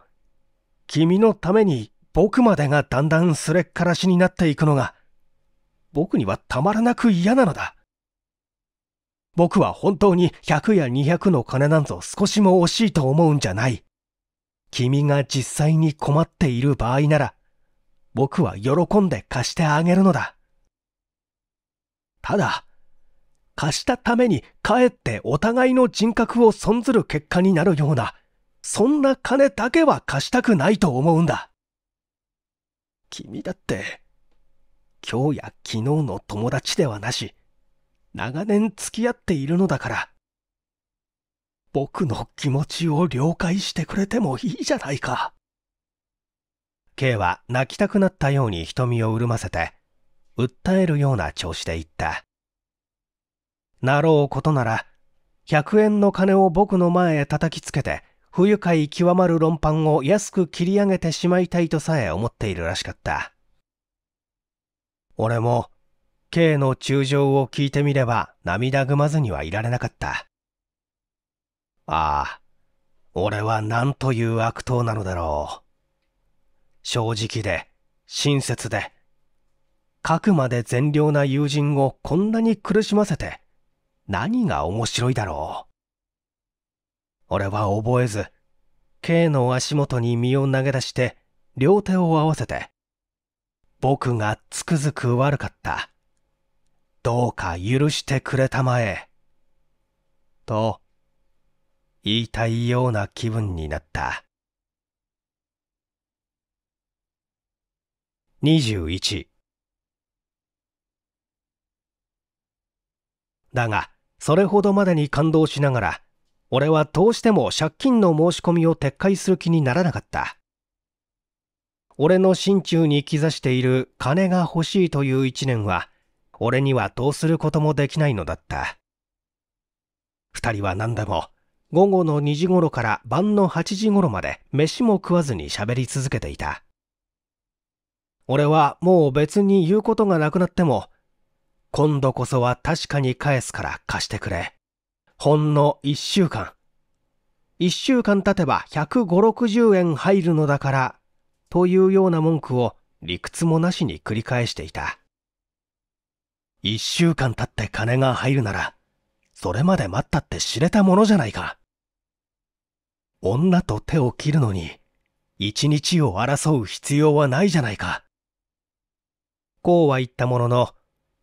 君のために僕までがだんだんすれっからしになっていくのが、僕にはたまらなく嫌なのだ。僕は本当に100や200の金なんぞ少しも惜しいと思うんじゃない。君が実際に困っている場合なら、僕は喜んで貸してあげるのだ。ただ、貸したためにかえってお互いの人格を損ずる結果になるような、そんな金だけは貸したくないと思うんだ。君だって、今日や昨日の友達ではなし、長年付き合っているのだから、僕の気持ちを了解してくれてもいいじゃないか。K は泣きたくなったように瞳を潤ませて、訴えるような調子で言った。なろうことなら、100円の金を僕の前へ叩きつけて、不愉快極まる論判を安く切り上げてしまいたいとさえ思っているらしかった。俺も、K の中情を聞いてみれば涙ぐまずにはいられなかった。ああ、俺は何という悪党なのだろう。正直で、親切で、かくまで善良な友人をこんなに苦しませて、何が面白いだろう。俺は覚えず、K の足元に身を投げ出して、両手を合わせて、僕がつくづく悪かった。どうか許してくれたまえ。と、言いたいような気分になった。21だが、それほどまでに感動しながら、俺はどうしても借金の申し込みを撤回する気にならなかった。俺の心中に兆している金が欲しいという一年は、俺にはどうすることもできないのだった。二人は何でも、午後の2時頃から晩の8時頃まで飯も食わずに喋り続けていた。俺はもう別に言うことがなくなっても、今度こそは確かに返すから貸してくれ。ほんの一週間。一週間経てば百五六十円入るのだから、というような文句を理屈もなしに繰り返していた。一週間経って金が入るなら、それまで待ったって知れたものじゃないか。女と手を切るのに、一日を争う必要はないじゃないか。こうは言ったものの、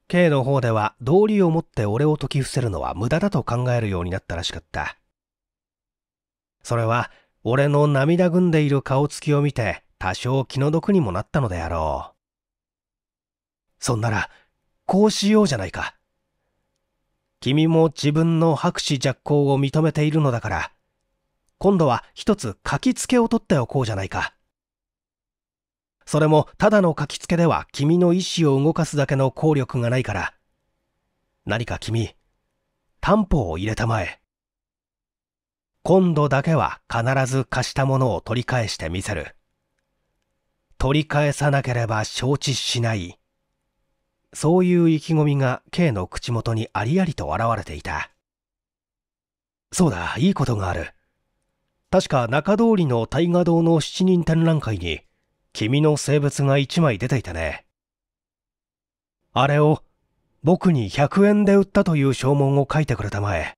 K の方では道理を持って俺を説き伏せるのは無駄だと考えるようになったらしかった。それは俺の涙ぐんでいる顔つきを見て多少気の毒にもなったのであろう。そんなら、こうしようじゃないか。君も自分の白紙弱行を認めているのだから、今度は一つ書き付けを取っておこうじゃないか。それもただの書きつけでは君の意志を動かすだけの効力がないから。何か君、担保を入れたまえ。今度だけは必ず貸したものを取り返してみせる。取り返さなければ承知しない。そういう意気込みが K の口元にありありと現れていた。そうだ、いいことがある。確か中通りの大河堂の七人展覧会に、君の生物が1枚出ていたね。あれを僕に100円で売ったという証文を書いてくれたまえ。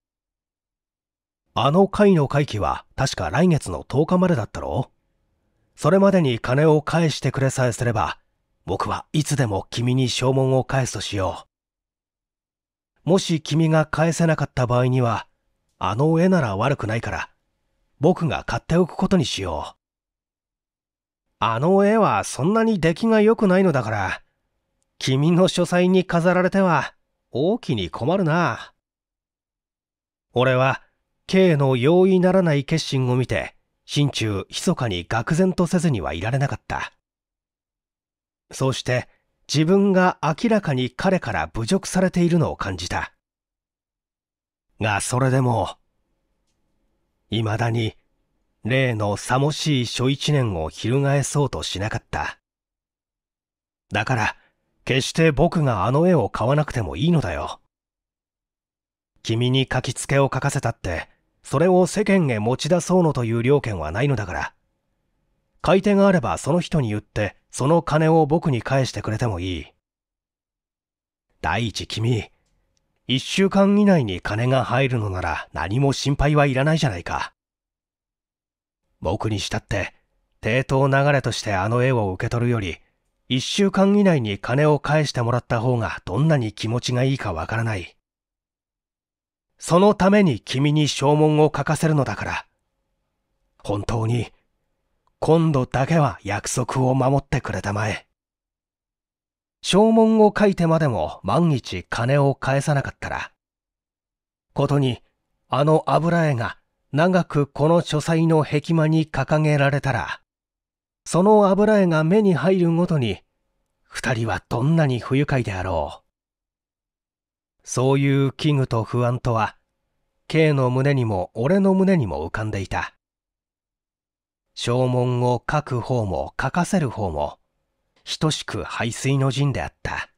あの会の会期は確か来月の10日までだったろそれまでに金を返してくれさえすれば、僕はいつでも君に証文を返すとしよう。もし君が返せなかった場合には、あの絵なら悪くないから、僕が買っておくことにしよう。あの絵はそんなに出来が良くないのだから、君の書斎に飾られては大きに困るな。俺は、K の容易ならない決心を見て、心中密かに愕然とせずにはいられなかった。そうして、自分が明らかに彼から侮辱されているのを感じた。が、それでも、未だに例のさもしい初一年を翻そうとしなかった。だから、決して僕があの絵を買わなくてもいいのだよ。君に書きつけを書かせたって、それを世間へ持ち出そうのという了見はないのだから。買い手があればその人に言って、その金を僕に返してくれてもいい。第一君、一週間以内に金が入るのなら何も心配はいらないじゃないか。僕にしたって、抵当流れとしてあの絵を受け取るより、一週間以内に金を返してもらった方がどんなに気持ちがいいかわからない。そのために君に証文を書かせるのだから。本当に、今度だけは約束を守ってくれたまえ。証文を書いてまでも万一金を返さなかったら、ことに、あの油絵が長くこの書斎の壁間に掲げられたら、その油絵が目に入るごとに、二人はどんなに不愉快であろう。そういう危惧と不安とは、K の胸にも俺の胸にも浮かんでいた。証文を書く方も書かせる方も、等しく排水の陣であった。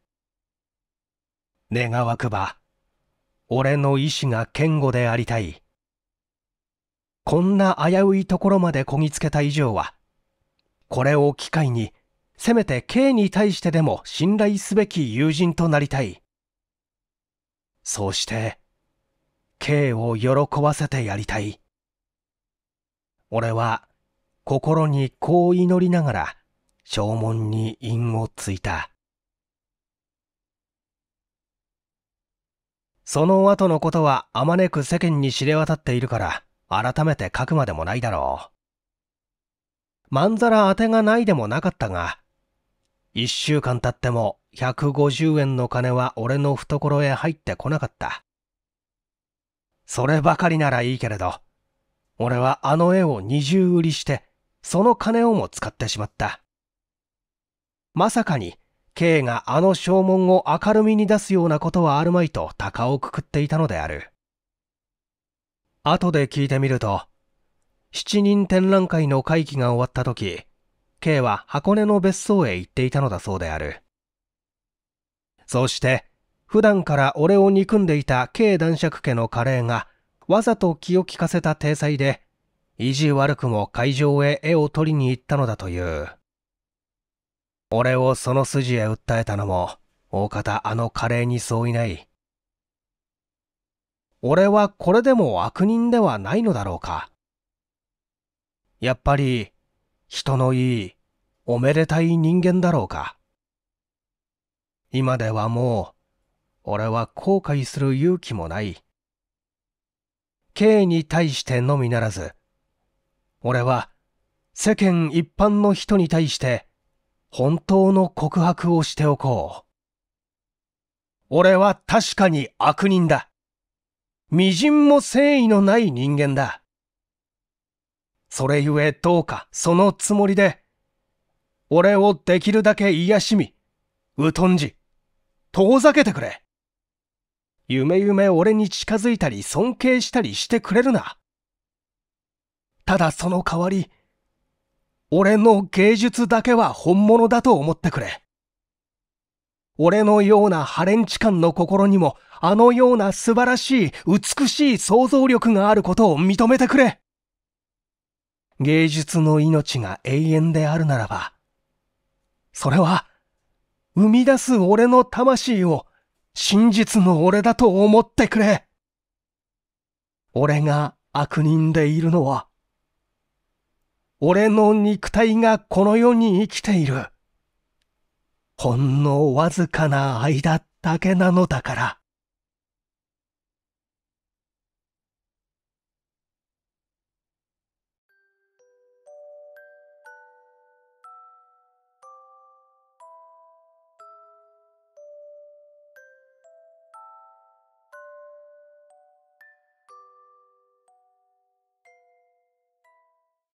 願わくば、俺の意志が堅固でありたい。こんな危ういところまでこぎつけた以上は、これを機会に、せめて K に対してでも信頼すべき友人となりたい。そうして、K を喜ばせてやりたい。俺は、心にこう祈りながら、正門に印をついた。その後のことはあまねく世間に知れ渡っているから、改めて書くまでもないだろう。まんざら当てがないでもなかったが、一週間経っても150円の金は俺の懐へ入ってこなかった。そればかりならいいけれど、俺はあの絵を二重売りして、その金をも使ってしまった。まさかに、K があの証文を明るみに出すようなことはあるまいと高をくくっていたのである。後で聞いてみると、7人展覧会の会期が終わった時、K は箱根の別荘へ行っていたのだそうである。そして、普段から俺を憎んでいた K 男爵家のカレーが、わざと気を利かせた体裁で、意地悪くも会場へ絵を取りに行ったのだという。俺をその筋へ訴えたのも、大方あのカレーに相違ない。俺はこれでも悪人ではないのだろうか。やっぱり、人のいい、おめでたい人間だろうか。今ではもう、俺は後悔する勇気もない。K に対してのみならず、俺は世間一般の人に対して本当の告白をしておこう。俺は確かに悪人だ。微塵も誠意のない人間だ。それゆえどうかそのつもりで、俺をできるだけ癒しみ、疎んじ、遠ざけてくれ。ゆめゆめ俺に近づいたり尊敬したりしてくれるな。ただその代わり、俺の芸術だけは本物だと思ってくれ。俺のようなハレンチ感の心にも、あのような素晴らしい、美しい想像力があることを認めてくれ芸術の命が永遠であるならば、それは、生み出す俺の魂を真実の俺だと思ってくれ俺が悪人でいるのは、俺の肉体がこの世に生きている。ほんのわずかな間だけなのだから。